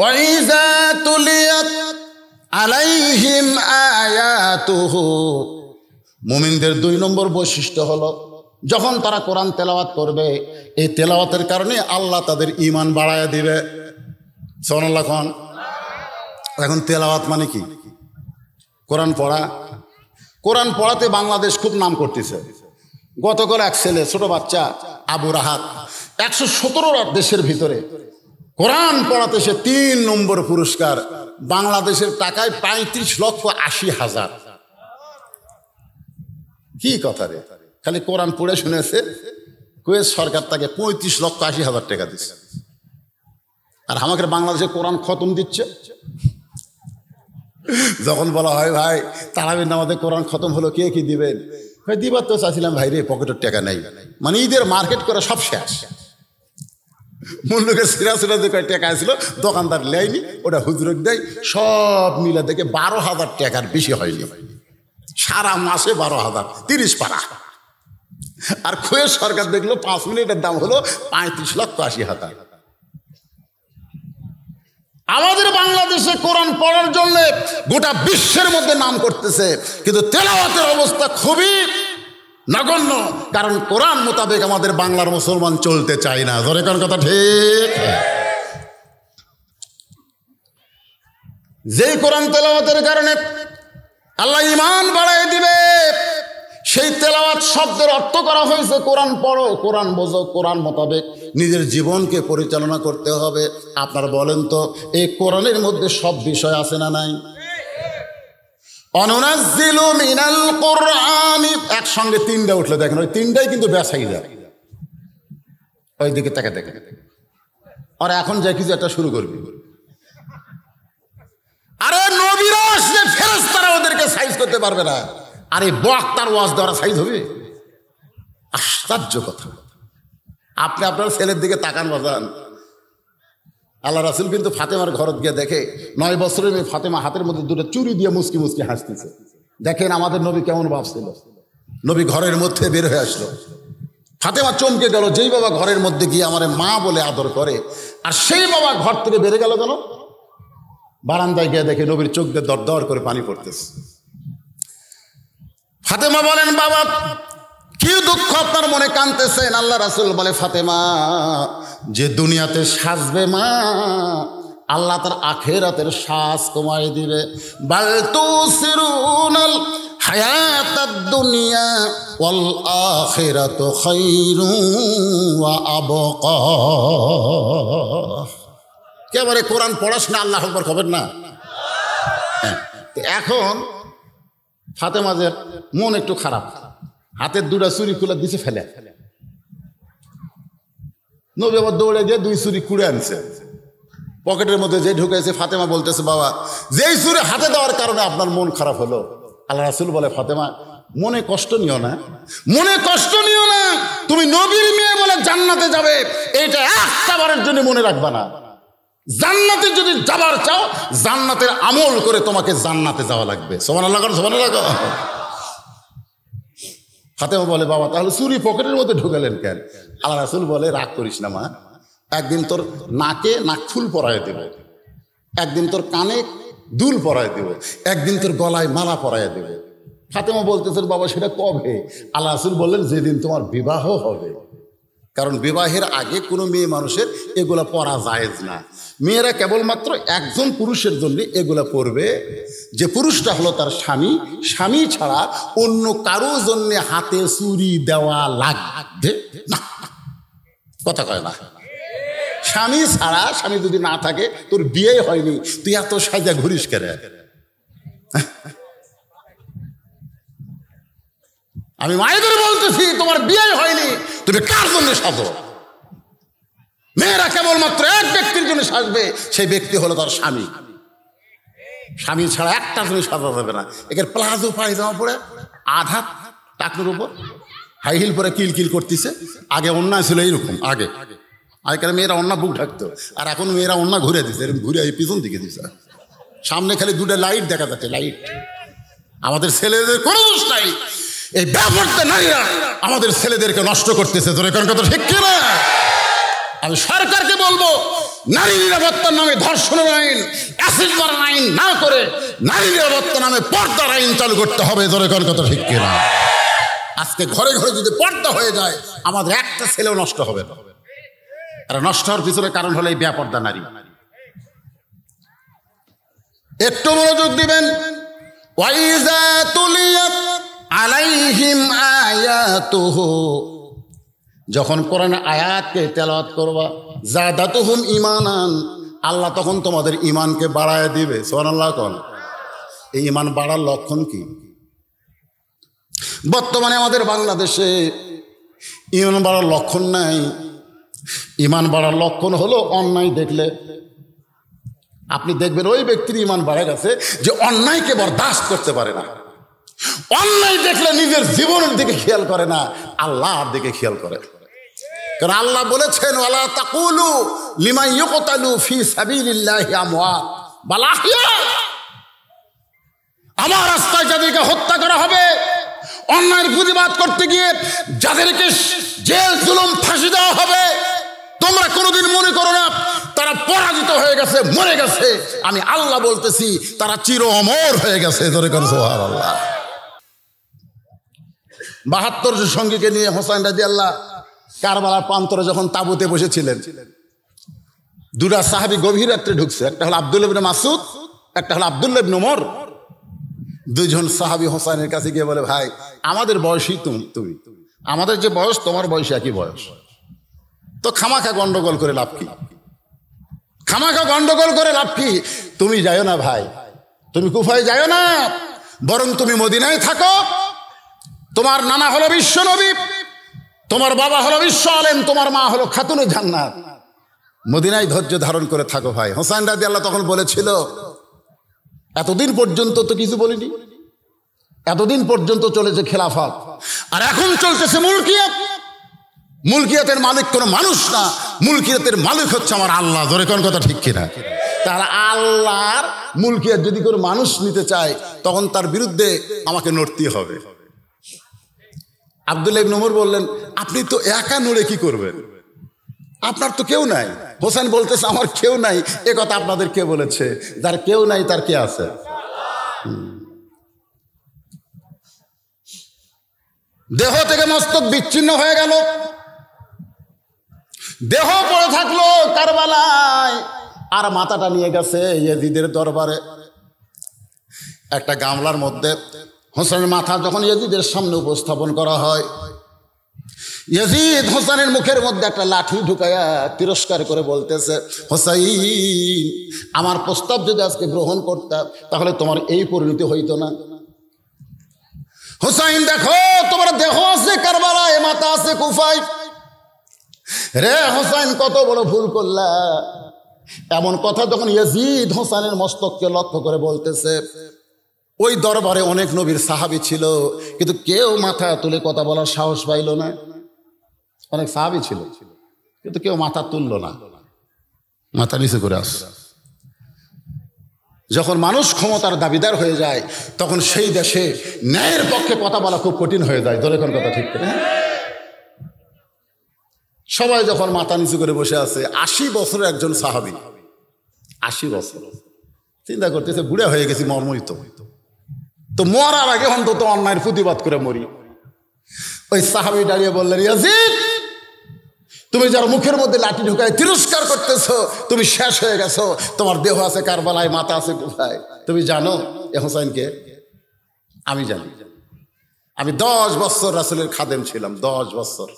وإذا تليت আলাইহিম আয়াতুহু মুমিনদের দুই নম্বর বৈশিষ্ট্য হলো যখন তারা কোরআন তেলাওয়াত করবে এই তেলাওয়াতের কারণে আল্লাহ তাদের ইমান বাড়ায় দিবে সোনাল্লা খন এখন তেলাওয়াত মানে কি কোরআন পড়া কোরআন পড়াতে বাংলাদেশ খুব নাম করতেছে গতকাল এক ছেলে ছোট বাচ্চা আবু রাহাত একশো সতেরো দেশের ভিতরে কোরআন পড়াতে সে তিন নম্বর পুরস্কার বাংলাদেশের টাকায় পঁয়ত্রিশ লক্ষ আশি হাজার কি কথা রে খালি কোরআন পড়ে শুনেছে কুয়েত সরকার তাকে পঁয়ত্রিশ লক্ষ আশি হাজার টাকা দিচ্ছে আর আমাকে বাংলাদেশে কোরআন খতম দিচ্ছে যখন বলা হয় ভাই তারাবির আমাদের কোরআন খতম হলো কে কি দিবেন দিবার তো চাইছিলাম ভাই রে পকেটের টাকা নেই মানে ঈদের মার্কেট করে সব শেষ মুল্লুকের সিরা সিরা যে কয়েক টাকা আসলো দোকানদার লেয়নি ওটা হুজরক দেয় সব মিলে দেখে বারো হাজার টাকার বেশি হয়নি সারা মাসে বারো হাজার তিরিশ পারা আর খুয়ে সরকার দেখলো পাঁচ মিনিটের দাম হলো পঁয়ত্রিশ লক্ষ আশি হাজার আমাদের বাংলাদেশে কোরআন পড়ার জন্য গোটা বিশ্বের মধ্যে নাম করতেছে কিন্তু তেলাওয়াতের অবস্থা খুবই নাগণ্য কারণ কোরআন মোতাবেক আমাদের বাংলার মুসলমান চলতে চায় না ধরে কোন কথা ঠিক যেই কোরআন তেলাওয়াতের কারণে আল্লাহ ইমান বাড়াই দিবে সেই তেলাওয়াত শব্দের অর্থ করা হয়েছে কোরআন পড়ো কোরআন বোঝো কোরআন মোতাবেক নিজের জীবনকে পরিচালনা করতে হবে আপনার বলেন তো এই কোরআনের মধ্যে সব বিষয় আছে না নাই একসঙ্গে তিনটা উঠলে দেখেন ওই তিনটাই কিন্তু বেসাই যায় ওই দিকে তাকে দেখে আর এখন যাই কিছু একটা শুরু করবি আরে নবীরা আসলে ফেরস তারা ওদেরকে সাইজ করতে পারবে না আরে বক্তার ওয়াজ দ্বারা সাইজ হবে আশ্চর্য কথা আপনি আপনার ছেলের দিকে তাকান বাজান আল্লাহ রাসুল কিন্তু ফাতেমার ঘরত গিয়ে দেখে নয় বছরের মেয়ে ফাতেমা হাতের মধ্যে দুটো চুরি দিয়ে মুসকি মুসকি হাসতেছে দেখেন আমাদের নবী কেমন ভাবছিল নবী ঘরের মধ্যে বের হয়ে আসলো ফাতেমা চমকে গেল যেই বাবা ঘরের মধ্যে গিয়ে আমার মা বলে আদর করে আর সেই বাবা ঘর থেকে বেড়ে গেল কেন বারান্দায় গিয়ে দেখে নবীর চোখ দিয়ে দর দর করে পানি পড়তেছে ফাতেমা বলেন বাবা কি দুঃখ আপনার মনে কানতেছেন আল্লাহ রাসুল বলে ফাতেমা যে দুনিয়াতে সাজবে মা আল্লাহ তার আখেরাতের শ্বাস কমাই দিবে বালতু সিরুনাল হায়াতাদ দুনিয়া ওয়াল আখিরাতু খাইরু ওয়া আবকা কেবারে কোরআন পড়াশোনা আল্লাহ আকবার খবর না হ্যাঁ। এখন ফাতেমাদের মন একটু খারাপ হাতের দুটা চুরি খুলে দিছে ফেলে নবী আবার দৌড়ে গিয়ে দুই চুরি কুড়ে আনছে পকেটের মধ্যে যে ঢুকেছে ফাতেমা বলতেছে বাবা যেই চুরি হাতে দেওয়ার কারণে আপনার মন খারাপ হলো আল্লাহ রাসুল বলে ফাতেমা মনে কষ্ট নিও না মনে কষ্ট নিও না তুমি নবীর মেয়ে বলে জান্নাতে যাবে এইটা একটা বারের জন্য মনে রাখবা না জান্নাতে যদি যাবার চাও জান্নাতের আমল করে তোমাকে জান্নাতে যাওয়া লাগবে সমান আল্লাহ সমান আল্লাহ ফাতেমা বলে বাবা তাহলে চুরি পকেটের মধ্যে ঢুকালেন কেন আল্লাহ রাসুল বলে রাগ করিস না মা একদিন তোর নাকে নাকফুল পরায় দেব একদিন তোর কানে দুল পরায় দেব একদিন তোর গলায় মালা পরাই দেব ফাতেমা বলতেছেন বাবা সেটা কবে আল্লাহ রাসুল বললেন যেদিন তোমার বিবাহ হবে কারণ বিবাহের আগে কোনো মেয়ে মানুষের এগুলো পরা যায়জ না মেয়েরা কেবলমাত্র একজন পুরুষের জন্য এগুলা পড়বে যে পুরুষটা হলো তার স্বামী স্বামী ছাড়া অন্য কারো জন্য হাতে চুরি দেওয়া লাগবে না কথা কয় না স্বামী ছাড়া স্বামী যদি না থাকে তোর বিয়ে হয়নি তুই এত সাজা ঘুরিস কেরে আমি মায়েদের বলতেছি তোমার বিয়ে হয়নি তুমি কার জন্য সাজো মেয়েরা কেবলমাত্র এক ব্যক্তির জন্য সাজবে সেই ব্যক্তি হলো তার স্বামী স্বামী ছাড়া একটা জিনিস সাজা যাবে না একের প্লাজো পায়জামা দেওয়া পরে আধা টাকুর উপর হাই হিল পরে কিল কিল করতেছে আগে অন্যায় ছিল এইরকম আগে আগেকার মেয়েরা অন্য বুক ঢাকতো আর এখন মেয়েরা অন্য ঘুরে দিচ্ছে এরকম ঘুরে পিছন দিকে দিচ্ছে সামনে খালি দুটো লাইট দেখা যাচ্ছে লাইট আমাদের ছেলেদের কোনো দোষ নাই এই ব্যাপারটা নারীরা আমাদের ছেলেদেরকে নষ্ট করতেছে তোর এখন কথা ঠিক না আমি সরকারকে বলবো নারী নিরাপত্তার নামে ধর্ষণের আইন অ্যাসিড আইন না করে নারী নিরাপত্তা নামে পর্দার আইন চালু করতে হবে দরকার কথা ঠিক না আজকে ঘরে ঘরে যদি পর্দা হয়ে যায় আমাদের একটা ছেলেও নষ্ট হবে আর নষ্ট হওয়ার পিছনে কারণ হলো এই ব্যাপর্দা নারী একটু মনোযোগ দিবেন ওয়াইজা তুলিয়াত আলাইহিম আয়াতুহু যখন কোরআন আয়াতকে তেলাওয়াত করবা হুম ইমান আল্লাহ তখন তোমাদের ইমানকে বাড়ায় দিবে আল্লাহ কন এই ইমান বাড়ার লক্ষণ কি বর্তমানে আমাদের বাংলাদেশে ইমান বাড়ার লক্ষণ নাই ইমান বাড়ার লক্ষণ হলো অন্যায় দেখলে আপনি দেখবেন ওই ব্যক্তির ইমান বাড়া গেছে যে অন্যায়কে বরদাস্ত করতে পারে না অন্যায় দেখলে নিজের জীবনের দিকে খেয়াল করে না আল্লাহর দিকে খেয়াল করে কারণ আল্লাহ বলেছেন আল্লাহ তাকুলু লিমাইয়কতালু ফি সাবিলিল্লাহি আমওয়াত বালাহিয়া আমার রাস্তায় যাদেরকে হত্যা করা হবে অন্যায়ের প্রতিবাদ করতে গিয়ে যাদেরকে জেল জুলুম ফাঁসি দেওয়া হবে তোমরা কোনোদিন মনে করো না তারা পরাজিত হয়ে গেছে মরে গেছে আমি আল্লাহ বলতেছি তারা চির অমর হয়ে গেছে ধরে করেন সোহার আল্লাহ বাহাত্তর সঙ্গীকে নিয়ে হোসাইন রাজি আল্লাহ কারবালার প্রান্তরে যখন তাবুতে বসেছিলেন দুটা সাহাবি গভীর রাত্রে ঢুকছে একটা হলো আব্দুল ইবনে মাসুদ একটা হলো আব্দুল্লাহ ইবনে দুজন সাহাবি হোসাইনের কাছে গিয়ে বলে ভাই আমাদের বয়সই তুমি তুমি আমাদের যে বয়স তোমার বয়স একই বয়স তো খামাখা গন্ডগোল করে লাভ কি খামাখা গন্ডগোল করে লাভ কি তুমি যাইও না ভাই তুমি কুফায় যাইও না বরং তুমি মদিনায় থাকো তোমার নানা হলো বিশ্ব নবী তোমার বাবা হলো বিশ্ব আলেম তোমার মা হলো খাতুনে জান্নাত মদিনায় ধৈর্য ধারণ করে থাকো ভাই হোসাইন রাজি আল্লাহ তখন বলেছিল এতদিন পর্যন্ত তো কিছু বলিনি এতদিন পর্যন্ত চলেছে খেলাফত আর এখন চলতেছে মুলকিয়াত মুলকিয়াতের মালিক কোনো মানুষ না মুলকিয়াতের মালিক হচ্ছে আমার আল্লাহ ধরে কোন কথা ঠিক কিনা তার আল্লাহর মুলকিয়াত যদি কোনো মানুষ নিতে চায় তখন তার বিরুদ্ধে আমাকে নড়তে হবে আবদুল্লাহ নোমর বললেন আপনি তো একা নড়ে কি করবেন আপনার তো কেউ নাই হোসেন বলতেছে আমার কেউ নাই এ কথা আপনাদের কে বলেছে যার কেউ নাই তার কে আছে দেহ থেকে মস্তক বিচ্ছিন্ন হয়ে গেল দেহ পড়ে থাকলো কারবালায় আর মাথাটা নিয়ে গেছে ইয়েদিদের দরবারে একটা গামলার মধ্যে হোসেনের মাথা যখন ইয়াজিদের সামনে উপস্থাপন করা হয় ইয়াজিদ হোসেনের মুখের মধ্যে একটা লাঠি ঢুকায়া তিরস্কার করে বলতেছে হোসাইন আমার প্রস্তাব যদি আজকে গ্রহণ করতাম তাহলে তোমার এই পরিণতি হইতো না হোসাইন দেখো তোমার দেহ আছে কারবালায় মাথা আছে কুফাই রে হোসাইন কত বড় ভুল করলা এমন কথা যখন ইয়াজিদ হোসাইনের মস্তককে লক্ষ্য করে বলতেছে ওই দরবারে অনেক নবীর সাহাবি ছিল কিন্তু কেউ মাথা তুলে কথা বলার সাহস পাইল না অনেক সাহাবি ছিল কিন্তু কেউ মাথা তুলল না মাথা নিচে করে আস যখন মানুষ ক্ষমতার দাবিদার হয়ে যায় তখন সেই দেশে ন্যায়ের পক্ষে কথা বলা খুব কঠিন হয়ে যায় ধরে কথা ঠিক করে সবাই যখন মাথা নিচু করে বসে আছে আশি বছরের একজন সাহাবি আশি বছর চিন্তা করতেছে বুড়ে হয়ে গেছি মর্মইত হইতো তো মরার আগে অন্তত অন্যায়ের প্রতিবাদ করে মরি ওই সাহাবি দাঁড়িয়ে বললেন ইয়াজিদ তুমি যার মুখের মধ্যে লাঠি ঢুকায় তিরস্কার করতেছ তুমি শেষ হয়ে গেছো তোমার দেহ আছে কারবালায় মাথা আছে কোথায় তুমি জানো এ হোসাইনকে আমি জানি আমি দশ বছর রাসুলের খাদেম ছিলাম দশ বছর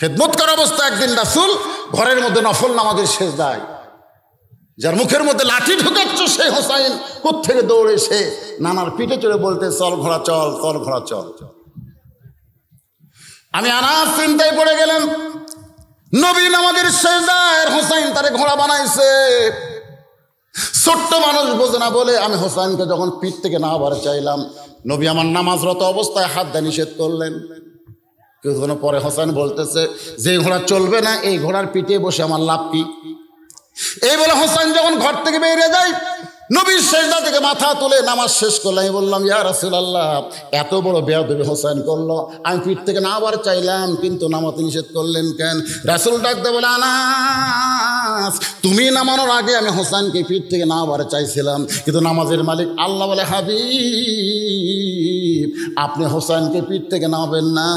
খেদমত করা অবস্থা একদিন রাসুল ঘরের মধ্যে নফল নামাজের শেষ দেয় যার মুখের মধ্যে লাঠি ঢুকাচ্ছ সে হোসাইন কোথেকে দৌড়ে সে নানার পিঠে চড়ে বলতে চল ঘোড়া চল চল ঘোড়া চল চল আমি আনার চিন্তায় পড়ে গেলেন নবীন আমাদের শেষদার হোসাইন তারে ঘোড়া বানাইছে ছোট্ট মানুষ বোঝে না বলে আমি হোসাইনকে যখন পিঠ থেকে না আবার চাইলাম নবী আমার নামাজরত অবস্থায় হাত দেয় নিষেধ করলেন কেউ পরে হোসাইন বলতেছে যে ঘোড়া চলবে না এই ঘোড়ার পিঠে বসে আমার লাভ কি এই বলে হোসেন যখন ঘর থেকে বেরিয়ে যায় নবীর শেষদা থেকে মাথা তুলে নামাজ শেষ করলে আমি বললাম ইয়া রাসুল আল্লাহ এত বড় বেয়াদবি হোসেন করলো আমি পিঠ থেকে না আবার চাইলাম কিন্তু নামাতে নিষেধ করলেন কেন রাসুল ডাকতে বলে আনাস তুমি নামানোর আগে আমি হোসেনকে পিঠ থেকে না আবার চাইছিলাম কিন্তু নামাজের মালিক আল্লাহ বলে হাবি আপনি হোসেনকে পিঠ থেকে নামাবেন না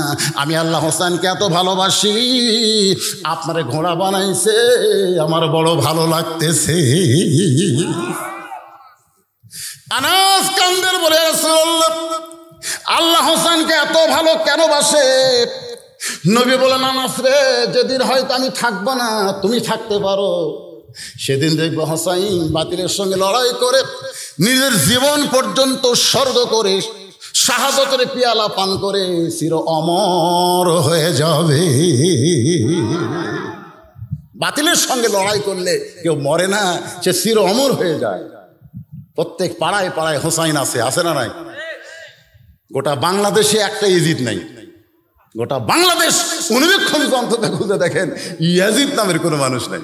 আমি আল্লাহ হোসেনকে এত ভালোবাসি আপনার ঘোড়া বানাইছে আমার বড় ভালো লাগতেছে আনাস কান্দের বলে আল্লাহ হোসেনকে এত ভালো কেন বাসে নবী বলেন আনাস রে যেদিন হয়তো আমি থাকবো না তুমি থাকতে পারো সেদিন দেখবো হোসাইন বাতিলের সঙ্গে লড়াই করে নিজের জীবন পর্যন্ত স্বর্গ করে শাহাদতের পিয়ালা পান করে চির অমর হয়ে যাবে বাতিলের সঙ্গে লড়াই করলে কেউ মরে না সে চির অমর হয়ে যায় প্রত্যেক পাড়ায় পাড়ায় হোসাইন আছে আছে না নাই গোটা বাংলাদেশে একটা ইজিদ নাই গোটা বাংলাদেশ অনুবেক্ষণ যন্ত্রটা খুঁজে দেখেন ইয়াজিদ নামের কোনো মানুষ নাই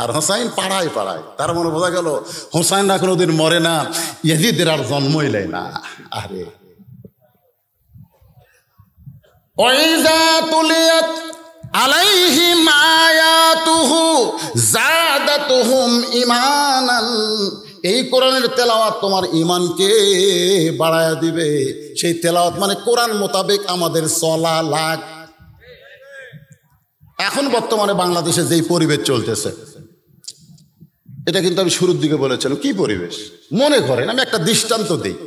আর হোসাইন পাড়ায় পাড়ায় তার মনে বোঝা গেল হোসাইন হোসাইনরা কোনোদিন মরে না ইয়াজিদের আর জন্মই নেয় না আরে আলাইহিম আয়াতুহু জাদাতুহুম ইমানান এই কোরআনের তেলাওয়াত তোমার ইমানকে বাড়ায় দিবে সেই তেলাওয়াত মানে কোরআন মোতাবেক আমাদের চলা লাগ এখন বর্তমানে বাংলাদেশে যেই পরিবেশ চলতেছে এটা কিন্তু আমি শুরুর দিকে বলেছিলাম কি পরিবেশ মনে করেন আমি একটা দৃষ্টান্ত দিই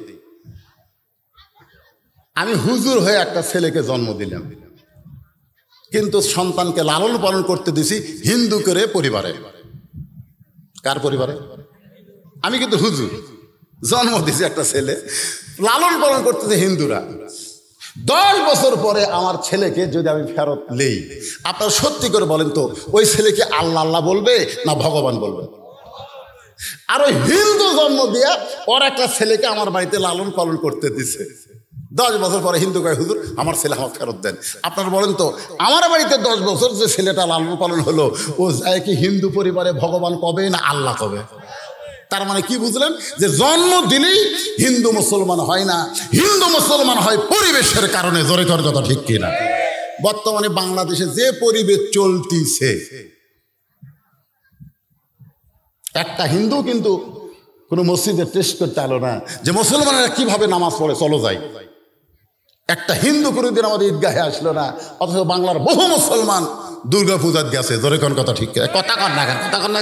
আমি হুজুর হয়ে একটা ছেলেকে জন্ম দিলাম কিন্তু সন্তানকে লালন পালন করতে দিছি হিন্দু করে পরিবারে কার পরিবারে আমি কিন্তু হুজুর জন্ম দিয়েছি একটা ছেলে লালন পালন করতেছে হিন্দুরা দশ বছর পরে আমার ছেলেকে যদি আমি ফেরত নেই আপনারা সত্যি করে বলেন তো ওই ছেলেকে আল্লাহ আল্লাহ বলবে না ভগবান বলবে আর ওই হিন্দু জন্ম দিয়া ওর একটা ছেলেকে আমার বাড়িতে লালন পালন করতে দিছে দশ বছর পরে হিন্দু কয় হুজুর আমার ছেলে আমার ফেরত দেন আপনার বলেন তো আমার বাড়িতে দশ বছর যে ছেলেটা লালন পালন হলো ও যায় কি হিন্দু পরিবারে ভগবান কবে না আল্লাহ কবে তার মানে কি বুঝলেন যে জন্ম দিলেই হিন্দু মুসলমান হয় না হিন্দু মুসলমান হয় পরিবেশের কারণে জোরে কথা ঠিক কিনা বর্তমানে বাংলাদেশে যে পরিবেশ চলতিছে একটা হিন্দু কিন্তু কোনো মসজিদে টেস্ট করতে আলো না যে মুসলমানেরা কিভাবে নামাজ পড়ে চলো যায় একটা হিন্দু কোনোদিন আমাদের ঈদগাহে আসলো না অথচ বাংলার বহু মুসলমান দুর্গা পূজার গেছে জোরে কোন কথা ঠিক কথা কর না কথা কর না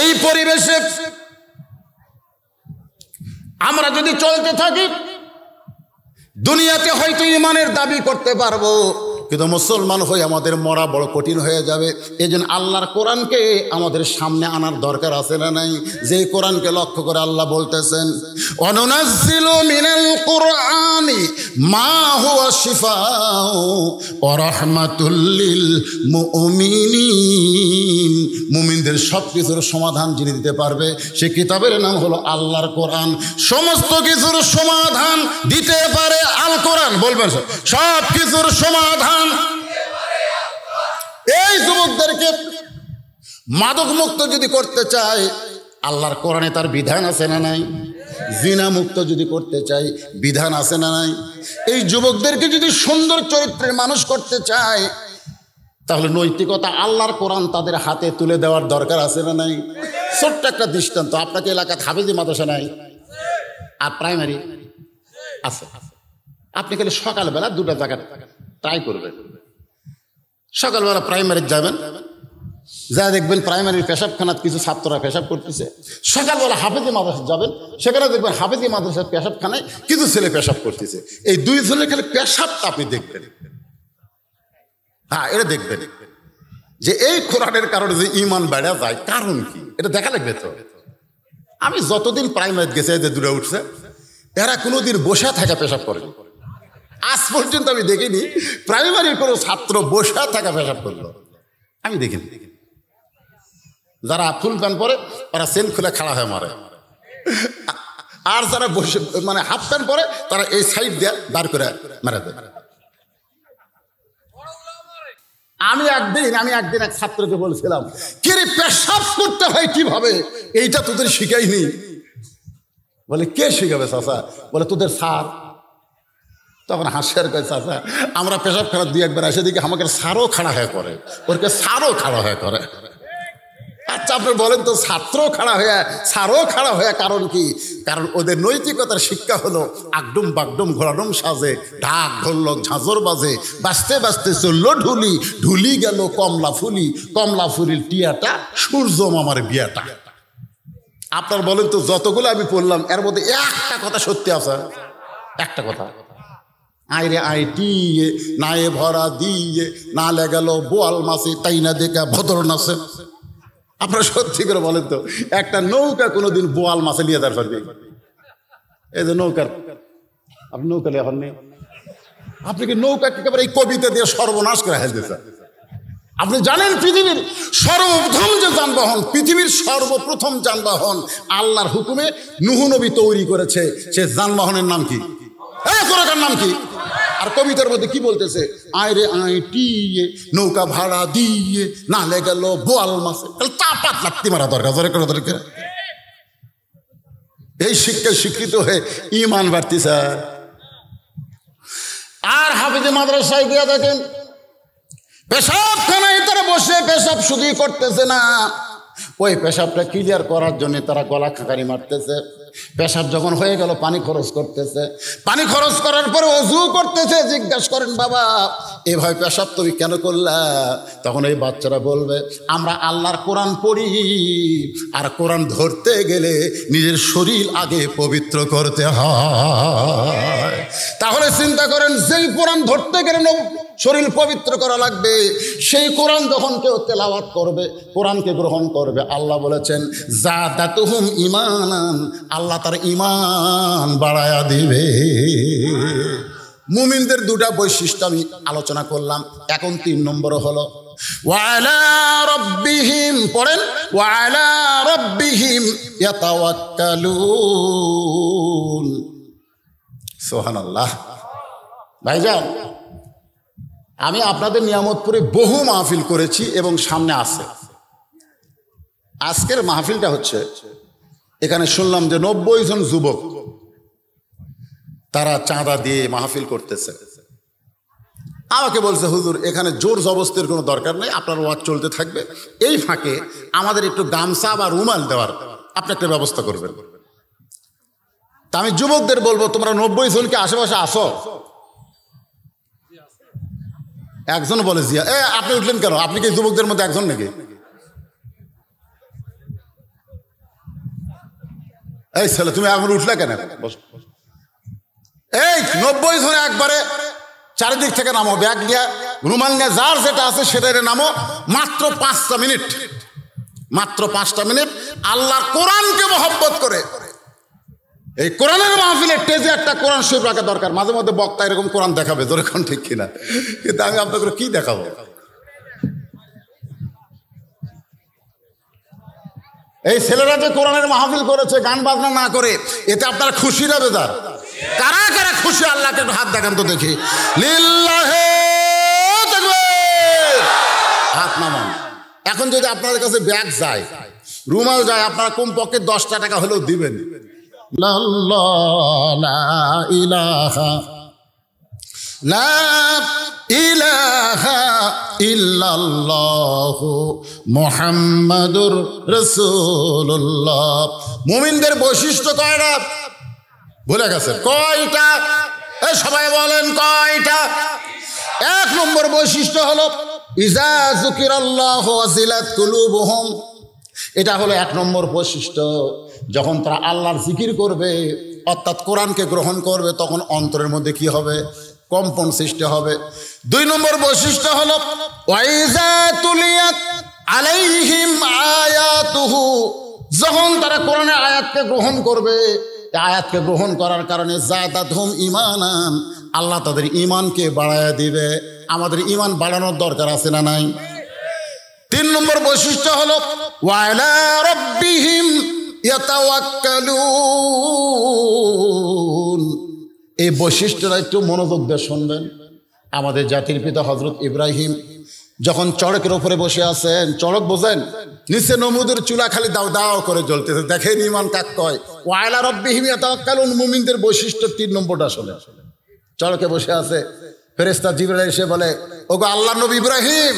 এই পরিবেশে আমরা যদি চলতে থাকি দুনিয়াতে হয়তো ইমানের দাবি করতে পারবো কিন্তু মুসলমান হয়ে আমাদের মরা বড় কঠিন হয়ে যাবে এই জন্য আল্লাহর কোরআনকে আমাদের সামনে আনার দরকার আছে না নাই যে কোরআনকে লক্ষ্য করে আল্লাহ বলতেছেন অননাজিল মিনাল কোরআন মা হুয়া শিফাও মুমিনিন মুমিনদের সব কিছুর সমাধান যিনি দিতে পারবে সে কিতাবের নাম হলো আল্লাহর কোরআন সমস্ত কিছুর সমাধান দিতে পারে আল কোরআন বলবেন সব কিছুর সমাধান এই যুবকদেরকে মাদক মুক্ত যদি করতে চায় আল্লাহর কোরআনে তার বিধান আছে না নাই জিনা মুক্ত যদি করতে চাই বিধান আছে না নাই এই যুবকদেরকে যদি সুন্দর চরিত্রের মানুষ করতে চায় তাহলে নৈতিকতা আল্লাহর কোরআন তাদের হাতে তুলে দেওয়ার দরকার আছে না নাই ছোট্ট একটা দৃষ্টান্ত আপনাকে এলাকা হাফেজি মাদ্রাসা নাই আর প্রাইমারি আছে আপনি খালি সকালবেলা দুটা জায়গা ট্রাই করবে সকালবেলা প্রাইমারি যাবেন যা দেখবেন প্রাইমারির পেশাবখানার কিছু ছাত্ররা পেশাব করতেছে সকালবেলা হাফেজি মাদ্রাসা যাবেন সেখানে দেখবেন হাফেজি মাদ্রাসার পেশাবখানায় কিছু ছেলে পেশাব করতেছে এই দুই ছেলে খালি পেশাবটা আপনি দেখবেন হ্যাঁ এটা দেখবেন যে এই খোরানের কারণে যে ইমান বেড়া যায় কারণ কি এটা দেখা লাগবে তো আমি যতদিন প্রাইমারি গেছে যে দূরে উঠছে এরা কোনোদিন বসে থাকা পেশাব করেনি আজ পর্যন্ত আমি দেখিনি প্রাইমারির কোনো ছাত্র বসা থাকা পেশাব করলো আমি দেখিনি যারা ফুল প্যান্ট পরে তারা সেল খুলে খাড়া হয়ে মারে আর যারা বসে মানে হাফ প্যান্ট পরে তারা এই সাইড দিয়ে দাঁড় করে মারা দেয় আমি একদিন আমি একদিন এক ছাত্রকে বলছিলাম কে রে পেশাব করতে হয় কিভাবে এইটা তোদের শিখাইনি বলে কে শিখাবে চাষা বলে তোদের স্যার তখন হাসিয়ার কাছে চাচা আমরা পেশাব খারাপ দুই একবার এসে দেখি আমাকে সারও খাড়া হয়ে করে ওরকে সারও খাড়া হয়ে করে আচ্ছা আপনি বলেন তো ছাত্র খাড়া হয়ে সারও খাড়া হয়ে কারণ কি কারণ ওদের নৈতিকতার শিক্ষা হলো আগডুম বাগডুম ঘোড়াডুম সাজে ঢাক ঢোল্লক ঝাঁঝর বাজে বাঁচতে বাঁচতে চললো ঢুলি ঢুলি গেল কমলা ফুলি কমলা ফুলির টিয়াটা সূর্য মামার বিয়াটা আপনার বলেন তো যতগুলো আমি পড়লাম এর মধ্যে একটা কথা সত্যি আছে একটা কথা আইরে না নায়ে ভরা দিয়ে না গেল বোয়াল মাসে তাই না দেখে ভদর নাসে আপনারা সত্যি করে বলেন তো একটা নৌকা কোনোদিন বোয়াল মাসে নিয়ে যাওয়ার পারবে এই যে নৌকার আপনি নৌকা এখন নেই আপনি কি নৌকা একেবারে এই কবিতা দিয়ে সর্বনাশ করে হেলতে স্যার আপনি জানেন পৃথিবীর সর্বপ্রথম যে যানবাহন পৃথিবীর সর্বপ্রথম যানবাহন আল্লাহর হুকুমে নবী তৈরি করেছে সে যানবাহনের নাম কি এই সুরকার নাম কি আর কবিতার মধ্যে কি বলতেছে আয় রে আয় টিয়ে নৌকা ভাড়া দিয়ে নালে গেল বোয়াল মাসে তাহলে চাপাত লাগতে মারা দরকার দরকার এই শিক্ষায় শিক্ষিত হয়ে ইমান বাড়তি স্যার আর হাফিজে মাদ্রাসায় গিয়ে দেখেন পেশাবখানায় তারা বসে পেশাব শুধুই করতেছে না ওই পেশাবটা ক্লিয়ার করার জন্য তারা গলা খাঁকারি মারতেছে পেশাব যখন হয়ে গেল পানি খরচ করতেছে পানি খরচ করার পরে অজু করতেছে জিজ্ঞাসা করেন বাবা এভাবে পেশাব তুমি কেন করলা তখন এই বাচ্চারা বলবে আমরা আল্লাহর কোরআন পড়ি আর কোরআন ধরতে গেলে নিজের শরীর আগে পবিত্র করতে হয় তাহলে চিন্তা করেন যেই কোরআন ধরতে গেলে শরীর পবিত্র করা লাগবে সেই কোরআন যখন কেউ তেলাওয়াত করবে কোরআনকে গ্রহণ করবে আল্লাহ বলেছেন যা দাতুহুম ইমান আল্লাহ তার ইমান বাড়ায়া দিবে মুমিনদের দুটা বৈশিষ্ট্য আমি আলোচনা করলাম এখন তিন নম্বর হলো ওয়ালা পড়েন ওয়ালা রব্বিহিম ইয়াতাওয়াক্কালুন সুবহানাল্লাহ ভাইজান আমি আপনাদের নিয়ামতপুরে বহু মাহফিল করেছি এবং সামনে আছে আজকের মাহফিলটা হচ্ছে এখানে শুনলাম যে নব্বই জন যুবক তারা চাঁদা দিয়ে মাহফিল করতেছে আমাকে বলছে হুজুর এখানে জোর জবস্তের কোনো দরকার নেই আপনার ওয়াজ চলতে থাকবে এই ফাঁকে আমাদের একটু গামছা বা রুমাল দেওয়ার আপনি একটা ব্যবস্থা করবেন তা আমি যুবকদের বলবো তোমরা নব্বই জনকে আশেপাশে আসো একজন বলে জিয়া এ আপনি উঠলেন কেন আপনি কি যুবকদের মধ্যে একজন নাকি এই ছেলে তুমি এখন উঠলে কেন এই নব্বই জনে একবারে চারিদিক থেকে নামো ব্যাগ নিয়ে রুমাল নিয়ে যার যেটা আছে সেটা নামো মাত্র পাঁচটা মিনিট মাত্র পাঁচটা মিনিট আল্লাহ কোরআনকে মহব্বত করে এই কোরআনের মাহফিলের টেজে একটা কোরআন শরীফ রাখা দরকার মাঝে মধ্যে বক্তা এরকম কোরআন দেখাবে কোন ঠিক কিনা কিন্তু আমি আপনাদের কি দেখাবো এই ছেলেরা যে কোরআনের মাহফিল করেছে গান বাজনা না করে এতে আপনারা খুশি রবে তার কারা কারা খুশি আল্লাহকে একটু হাত দেখান তো দেখি লিল্লাহে হাত নামান এখন যদি আপনাদের কাছে ব্যাগ যায় রুমাল যায় আপনারা কমপক্ষে দশটা টাকা হলেও দিবেন ইলাহা লা ইলাহা ইল্লাল্লাহ মুহাম্মাদুর রাসূলুল্লাহ মুমিনদের বৈশিষ্ট্য কয়টা ভুলে গেছে কয়টা এ সবাই বলেন কয়টা এক নম্বর বৈশিষ্ট্য হলো ইজা যুকিরাল্লাহু ওয়াজিলাত কুলুবুহুম এটা হলো এক নম্বর বৈশিষ্ট্য যখন তারা আল্লাহর জিকির করবে অর্থাৎ কোরআনকে গ্রহণ করবে তখন অন্তরের মধ্যে কি হবে কম্পন সৃষ্টি হবে দুই নম্বর বৈশিষ্ট্য হল ওয়াইজা তুলিয়াত আলাইহিম আয়াতুহু যখন তারা কোরআনে আয়াতকে গ্রহণ করবে আয়াতকে গ্রহণ করার কারণে জাদাতহুম ইমানান আল্লাহ তাদের ইমানকে বাড়ায় দিবে আমাদের ইমান বাড়ানোর দরকার আছে না নাই তিন নম্বর বৈশিষ্ট্য হল ওয়ালা রব্বিহিম এই বৈশিষ্ট্যটা একটু মনোযোগ দিয়ে শুনবেন আমাদের জাতির পিতা হজরত ইব্রাহিম যখন চড়কের ওপরে বসে আছেন চড়ক বোঝেন নিচে নমুদের চুলা খালি দাও দাও করে জ্বলতেছে দেখেন ইমান কাক কয় ওয়াইলা রব্বিহিমিয়া তাওয়াক্কালুন মুমিনদের বৈশিষ্ট্য তিন নম্বরটা আসলে চড়কে বসে আছে ফেরেস্তা জিবরা এসে বলে ওগো আল্লাহ নবী ইব্রাহিম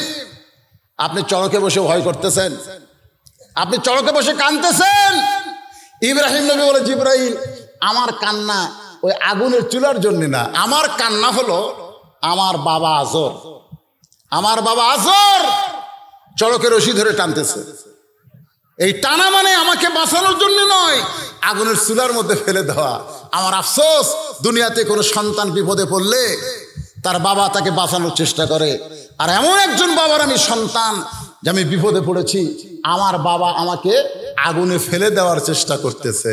আপনি চড়কে বসে ভয় করতেছেন আপনি চড়কে বসে কানতেছেন ইব্রাহিম নবী বলে জিব্রাহিম আমার কান্না ওই আগুনের চুলার জন্য না আমার কান্না হলো আমার বাবা আজর আমার বাবা আজর চড়কে রশি ধরে টানতেছে এই টানা মানে আমাকে বাঁচানোর জন্য নয় আগুনের চুলার মধ্যে ফেলে দেওয়া আমার আফসোস দুনিয়াতে কোনো সন্তান বিপদে পড়লে তার বাবা তাকে বাঁচানোর চেষ্টা করে আর এমন একজন বাবার আমি সন্তান যে আমি বিপদে পড়েছি আমার বাবা আমাকে আগুনে ফেলে দেওয়ার চেষ্টা করতেছে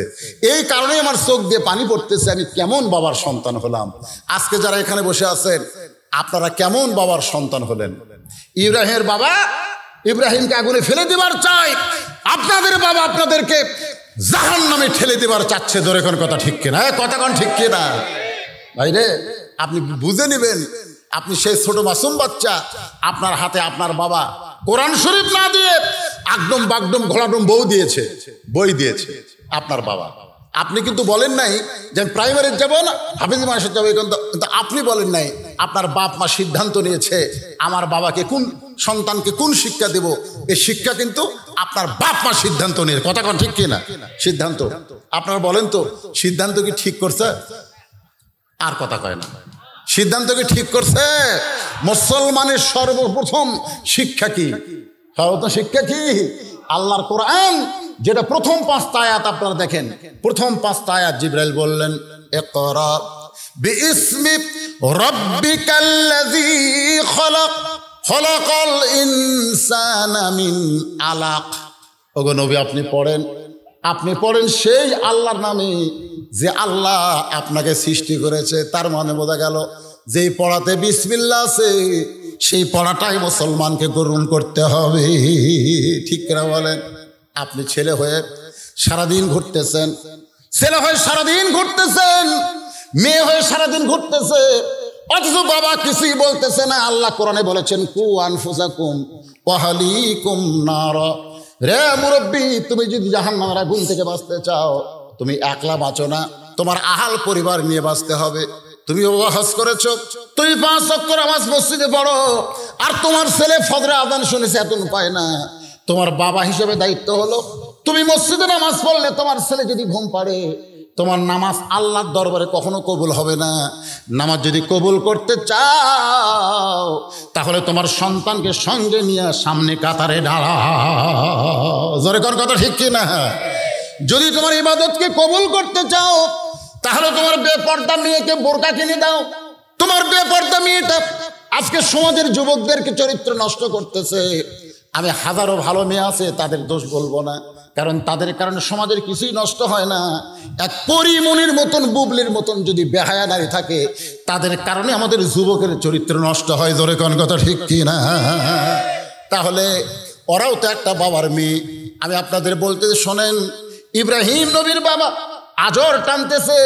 এই কারণে আমার চোখ দিয়ে পানি পড়তেছে আমি কেমন বাবার সন্তান হলাম আজকে যারা এখানে বসে আছেন আপনারা কেমন বাবার সন্তান হলেন ইব্রাহিমের বাবা ইব্রাহিমকে আগুনে ফেলে দেবার চাই আপনাদের বাবা আপনাদেরকে জাহান নামে ঠেলে দেবার চাচ্ছে দোরে কোন কথা ঠিক কিনা কথা কোন ঠিক কিনা ভাই রে আপনি বুঝে নেবেন আপনি সেই ছোট মাসুম বাচ্চা আপনার হাতে আপনার বাবা কোরআন শরীফ না দিয়ে আগডম বাগডম ঘোলাডম বউ দিয়েছে বই দিয়েছে আপনার বাবা আপনি কিন্তু বলেন নাই যে প্রাইমারি যাব না হাফিজ মানুষের যাবো কিন্তু আপনি বলেন নাই আপনার বাপ মা সিদ্ধান্ত নিয়েছে আমার বাবাকে কোন সন্তানকে কোন শিক্ষা দেব এই শিক্ষা কিন্তু আপনার বাপ মা সিদ্ধান্ত নিয়ে কথা কথা ঠিক কিনা সিদ্ধান্ত আপনারা বলেন তো সিদ্ধান্ত কি ঠিক করছে আর কথা কয় না সিদ্ধান্তকে ঠিক করছে মুসলমানের সর্বপ্রথম শিক্ষা কি সর্বপ্রথম শিক্ষা কি আল্লাহর কোরআন যেটা প্রথম পাঁচটা আয়াত আপনারা দেখেন প্রথম পাঁচটা আয়াত জিব্রাইল বললেন আলাক ওগো নবী আপনি পড়েন আপনি পড়েন সেই আল্লাহর নামে যে আল্লাহ আপনাকে সৃষ্টি করেছে তার মানে বোঝা গেল যেই পড়াতে বিসমিল্লা আছে সেই পড়াটাই মুসলমানকে গ্রহণ করতে হবে ঠিক কেনা বলেন আপনি ছেলে হয়ে সারাদিন ঘুরতেছেন ছেলে হয়ে সারাদিন ঘুরতেছেন মেয়ে হয়ে সারাদিন ঘুরতেছে অথচ বাবা কিছুই বলতেছে না আল্লাহ কোরআনে বলেছেন কু আনফুসা কুম ওহালি কুম নার রে মুরব্বী তুমি যদি জাহান্ন আগুন থেকে বাঁচতে চাও তুমি একলা বাঁচো না তোমার আহাল পরিবার নিয়ে বাঁচতে হবে তুমি হজ করেছো তুমি পাঁচ অক্ষর আমাজ মসজিদে পড়ো আর তোমার ছেলে ফদরা আদান শুনেছে এত উপায় না তোমার বাবা হিসেবে দায়িত্ব হলো তুমি মসজিদে নামাজ পড়লে তোমার ছেলে যদি ঘুম পাড়ে তোমার নামাজ আল্লাহর দরবারে কখনো কবুল হবে না নামাজ যদি কবুল করতে চাও তাহলে তোমার সন্তানকে সঙ্গে নিয়ে সামনে কাতারে ঢালা জোরে কর কথা ঠিক কিনা যদি তোমার ইবাদতকে কবুল করতে চাও তাহলে তোমার বেপর্দা মেয়েকে বোরকা কিনে দাও তোমার বেপর্দা মেয়েটা আজকে সমাজের যুবকদেরকে চরিত্র নষ্ট করতেছে আমি হাজারো ভালো মেয়ে আছে তাদের দোষ বলবো না কারণ তাদের কারণে সমাজের কিছুই নষ্ট হয় না এক পরিমনির মতন বুবলির মতন যদি বেহায়া দাঁড়িয়ে থাকে তাদের কারণে আমাদের যুবকের চরিত্র নষ্ট হয় ধরে কোন কথা ঠিক কি না তাহলে ওরাও তো একটা বাবার মেয়ে আমি আপনাদের বলতে শোনেন ইব্রাহিম নবীর বাবা আজর টানতেছে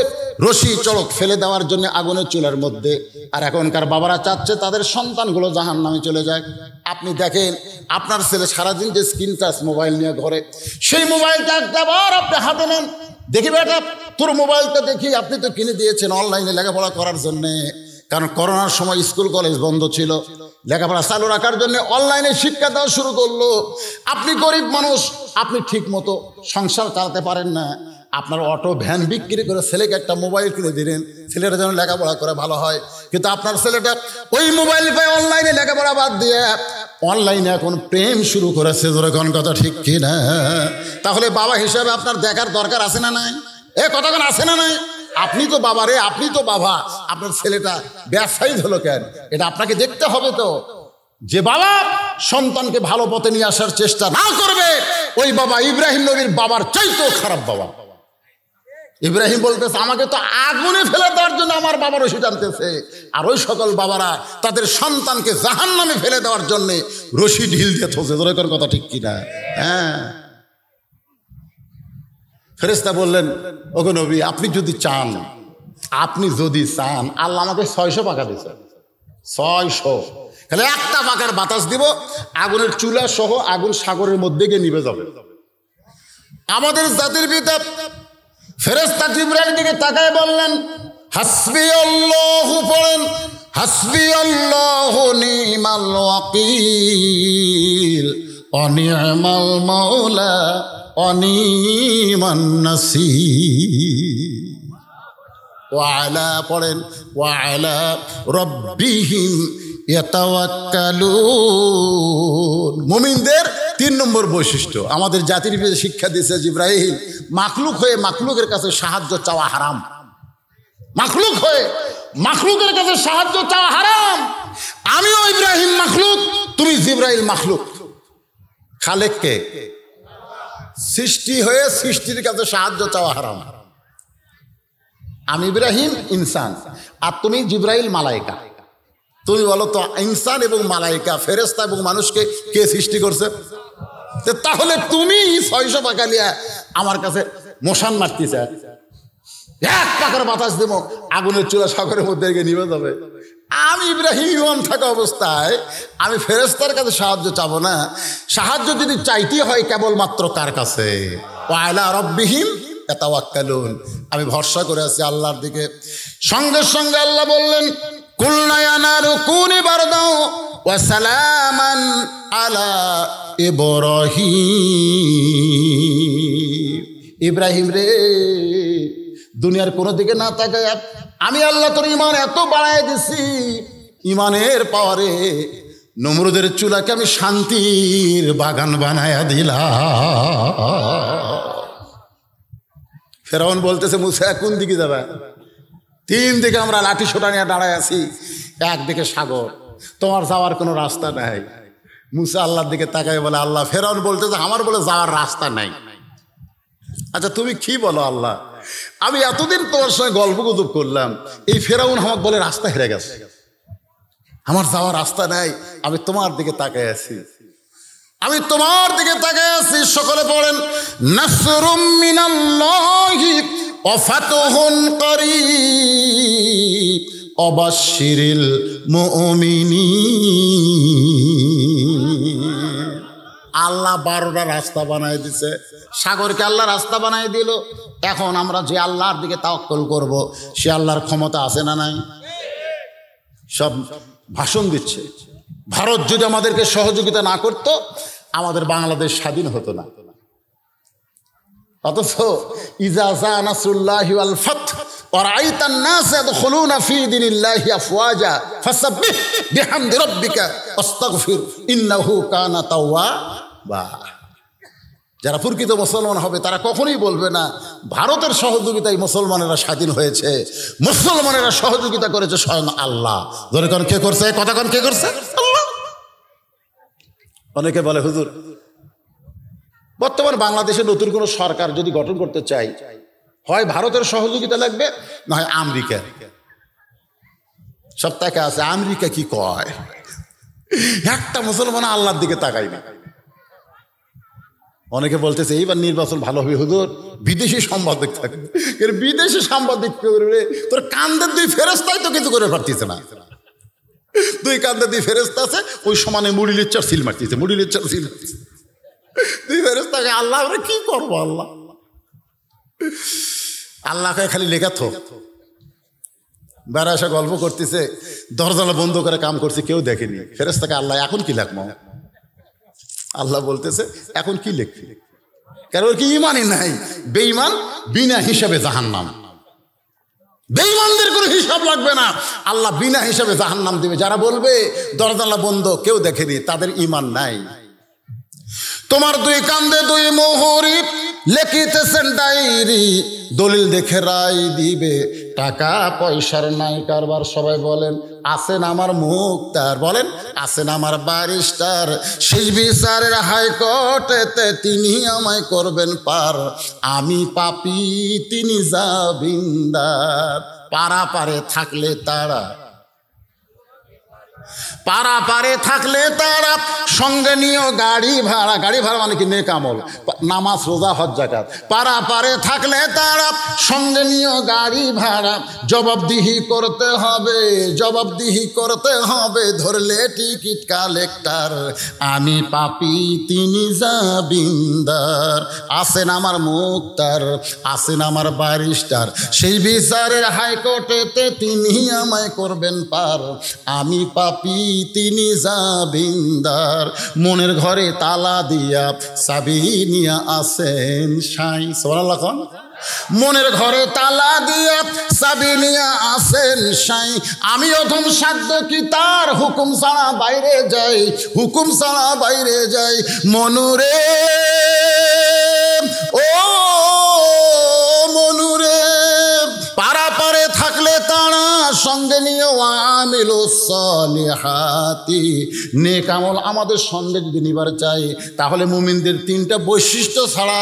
রশি চড়ক ফেলে দেওয়ার জন্য আগুনের চুলের মধ্যে আর এখনকার বাবারা চাচ্ছে তাদের সন্তানগুলো জাহান নামে চলে যায় আপনি দেখেন আপনার ছেলে সারাদিন যে স্ক্রিন টাচ মোবাইল নিয়ে ঘরে সেই মোবাইলটা একবার আপনি হাতে নেন দেখি বেটা তোর মোবাইলটা দেখি আপনি তো কিনে দিয়েছেন অনলাইনে লেখাপড়া করার জন্যে কারণ করোনার সময় স্কুল কলেজ বন্ধ ছিল লেখাপড়া চালু রাখার জন্য অনলাইনে শিক্ষা দেওয়া শুরু করলো আপনি গরিব মানুষ আপনি ঠিক মতো সংসার চালাতে পারেন না আপনার অটো ভ্যান বিক্রি করে ছেলেকে একটা মোবাইল কিনে দিলেন ছেলেটা যেন লেখাপড়া করে ভালো হয় কিন্তু আপনার ছেলেটা ওই মোবাইল পায়ে অনলাইনে লেখাপড়া বাদ দিয়ে অনলাইনে এখন প্রেম শুরু করেছে যেরকম কথা ঠিক কিনা তাহলে বাবা হিসাবে আপনার দেখার দরকার আছে না নাই এ কতক্ষণ আছে না নাই আপনি তো বাবা রে আপনি তো বাবা আপনার ছেলেটা ব্যবসায়ী হলো কেন এটা আপনাকে দেখতে হবে তো যে বাবা সন্তানকে ভালো পথে নিয়ে আসার চেষ্টা না করবে ওই বাবা ইব্রাহিম নবীর বাবার চাইতেও খারাপ বাবা ইব্রাহিম বলতেছে আমাকে তো আগুনে ফেলে দেওয়ার জন্য আমার বাবার রশি টানতেছে আর ওই সকল বাবারা তাদের সন্তানকে জাহান নামে ফেলে দেওয়ার জন্যে রশি ঢিল দিয়ে থাকে কথা ঠিক কিনা হ্যাঁ ফেরেস্তা বললেন ওকে নবী আপনি যদি চান আপনি যদি চান আল্লাহ আমাকে ছয়শো পাকা দিয়েছে ছয়শো তাহলে একটা পাকার বাতাস দিব আগুনের চুলা সহ আগুন সাগরের মধ্যে গিয়ে নিবে যাবে আমাদের জাতির পিতা ফেরেস্তা জিব্রাইল দিকে তাকায় বললেন হাসবি আল্লাহ পড়েন হাসবি আল্লাহ নিমাল অকিল অনিয়মাল মাওলা অনিমান্নাসি ওয়ালা পড়েন ওয়ালা রব্বিহীন মুমিনদের তিন নম্বর বৈশিষ্ট্য আমাদের জাতির শিক্ষা দিয়েছে ইব্রাহিম মাখলুক হয়ে মাখলুকের কাছে সাহায্য চাওয়া হারাম মাখলুক হয়ে মাখলুকের কাছে সাহায্য চাওয়া হারাম আমিও ইব্রাহিম মাখলুক তুমি জিব্রাহিম মাখলুক খালেককে সৃষ্টি হয়ে সৃষ্টির কাছে সাহায্য চাওয়া হারাম আমি ইব্রাহিম ইনসান আর তুমি জিব্রাহিল মালাইকা তুমি বলো তো ইনসান এবং মালাইকা ফেরেস্তা এবং মানুষকে কে সৃষ্টি করছে তাহলে তুমি ছয়শ পাকা নিয়ে আমার কাছে মশান মারতে চায় এক পাকার বাতাস দেবো আগুনের চূড়া সাগরের মধ্যে নিবে যাবে আমি ইব্রাহিম ইমাম থাকা অবস্থায় আমি ফেরেস্তার কাছে সাহায্য চাবো না সাহায্য যদি চাইতে হয় কেবলমাত্র কার কাছে আয়লা রব্বিহীন এতাওয়াক্কালুন আমি ভরসা করে আছি আল্লাহর দিকে সঙ্গে সঙ্গে আল্লাহ বললেন কুলনায়ানার কুনি বারদাও ওয়া সালামান আলা ইব্রাহিম ইব্রাহিম রে দুনিয়ার কোনো দিকে না তাকায় আমি আল্লাহ তোর ইমান এত বাড়ায় দিছি ইমানের পাওয়ারে নমরুদের চুলাকে আমি শান্তির বাগান বানায়া দিলা ফেরাউন বলতেছে মুসা কোন দিকে যাবে তিন দিকে আমরা লাঠি সোটা নিয়ে দাঁড়ায় আছি একদিকে সাগর তোমার যাওয়ার কোনো রাস্তা নাই মুসা আল্লাহর দিকে তাকায় বলে আল্লাহ ফেরাউন বলতেছে আমার বলে যাওয়ার রাস্তা নাই আচ্ছা তুমি কি বলো আল্লাহ আমি এতদিন তোমার সঙ্গে গল্প গুজব করলাম এই ফেরাউন আমাকে বলে রাস্তা হেরে গেছে আমার যাওয়ার রাস্তা নাই আমি তোমার দিকে তাকাই আছি আমি তোমার দিকে তাকাই আছি সকলে পড়েন নাসরুম মিনাল্লাহি অফাতহুন করিব অবাশিরিল মুমিনিন আল্লাহ বারোটা রাস্তা বানাই দিছে সাগরকে আল্লাহ রাস্তা বানাই দিল এখন আমরা যে আল্লাহর দিকে তাওকল করব সে আল্লাহর ক্ষমতা আছে না নাই সব ভাষণ দিচ্ছে ভারত যদি আমাদেরকে সহযোগিতা না করত আমাদের বাংলাদেশ স্বাধীন হতো না অথচ ইজা জানাসুল্লাহ ফত যারা প্রকৃত মুসলমান হবে তারা কখনোই বলবে না ভারতের সহযোগিতায় মুসলমানেরা স্বাধীন হয়েছে মুসলমানেরা সহযোগিতা করেছে স্বয়ং আল্লাহ কন কে করছে কথাকন কে করছে অনেকে বলে হুজুর বর্তমান বাংলাদেশে নতুন কোনো সরকার যদি গঠন করতে চাই হয় ভারতের সহযোগিতা লাগবে না হয় আমেরিকার সব তাকে আছে আমেরিকা কি কয় একটা মুসলমান আল্লাহর দিকে তাকাই না অনেকে বলতেছে এইবার নির্বাচন ভালো হবে হুদুর বিদেশি সাংবাদিক থাকবে বিদেশি সাংবাদিক তোর কান্দের দুই ফেরস্তাই তো কিছু করে পারতিছে না দুই কান্দে দুই ফেরস্তা আছে ওই সমানে মুড়ি লিচ্ছার সিল মারতিছে মুড়ি লিচ্ছার সিল দুই ফেরস্তাকে আল্লাহ আমরা কি করবো আল্লাহ আল্লাহকে খালি লেখা থো বেড়া গল্প করতেছে দরজালা বন্ধ করে কাম করছে কেউ দেখেনি ফেরেস তাকে আল্লাহ এখন কি লেখম আল্লাহ বলতেছে এখন কি লেখবি কারণ কি ইমানই নাই বেঈমান বিনা হিসাবে জাহান নাম বেইমানদের কোনো হিসাব লাগবে না আল্লাহ বিনা হিসাবে জাহান নাম দেবে যারা বলবে দরজালা বন্ধ কেউ দেখেনি তাদের ইমান নাই তোমার দুই কান্দে দুই মোহরিফ লেখিতেছেন ডায়েরি দলিল দেখে রায় দিবে টাকা পয়সার নাই কারবার সবাই বলেন আছেন আমার মুখ তার বলেন আছেন আমার বারিস্টার শেষ বিচারের হাইকোর্টেতে তিনি আমায় করবেন পার আমি পাপি তিনি যা বিন্দার পারা পারে থাকলে তারা পারা পারে থাকলে তারা সঙ্গে নিয়েও গাড়ি ভাড়া গাড়ি ভাড়া মানে কি নেকামল নামাজ রোজা হজ জাকাত পারা পারে থাকলে তারা সঙ্গে নিয়েও গাড়ি ভাড়া জবাবদিহি করতে হবে জবাবদিহি করতে হবে ধরলে টিকিট কালেক্টার আমি পাপি তিনি জাবিন্দার আছেন আমার মুক্তার আছেন আমার বারিস্টার সেই বিচারের হাইকোর্টেতে তিনি আমায় করবেন পার আমি পাপি তিনি জাবিন্দার মনের ঘরে তালা দিয়া সাবি নিয়া আসেন সাই সোনাল্লা খন মনের ঘরে তালা দিয়া সাবি নিয়া আসেন সাই আমি অধম সাধ্য কি তার হুকুম ছাড়া বাইরে যাই হুকুম ছাড়া বাইরে যাই মনুরে ও মনুরে পাড়া সঙ্গে নিয়ে আমিল সলিহাতি নেক আমল আমাদের সঙ্গে যদি নিবার চাই তাহলে মুমিনদের তিনটা বৈশিষ্ট্য ছাড়া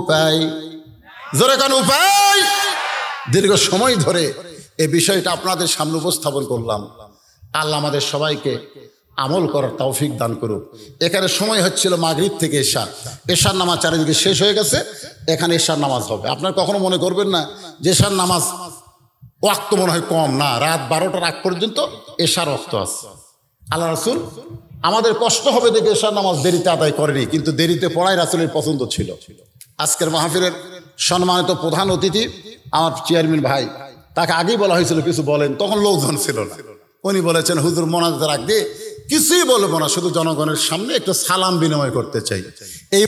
উপায় জোরে কেন উপায় দীর্ঘ সময় ধরে এ বিষয়টা আপনাদের সামনে উপস্থাপন করলাম আল্লাহ আমাদের সবাইকে আমল করার তৌফিক দান করুক এখানে সময় হচ্ছিল মাগরীব থেকে এশা এশার নামাজ চারিদিকে শেষ হয়ে গেছে এখানে এশার নামাজ হবে আপনার কখনো মনে করবেন না যে এশার নামাজ রক্ত মনে হয় কম না রাত বারোটার আগ পর্যন্ত এশার রক্ত আছে আল্লাহ রাসুল আমাদের কষ্ট হবে দেখে এশার নামাজ দেরিতে আদায় করেনি কিন্তু দেরিতে পড়াই রাসুলের পছন্দ ছিল আজকের মাহফিলের সম্মানিত প্রধান অতিথি আমার চেয়ারম্যান ভাই তাকে আগেই বলা হয়েছিল কিছু বলেন তখন লোকজন ছিল না উনি বলেছেন হুজুর মনাজ রাখ দিয়ে কিছুই বলবো না শুধু জনগণের সামনে একটা সালাম বিনিময় করতে চাই এই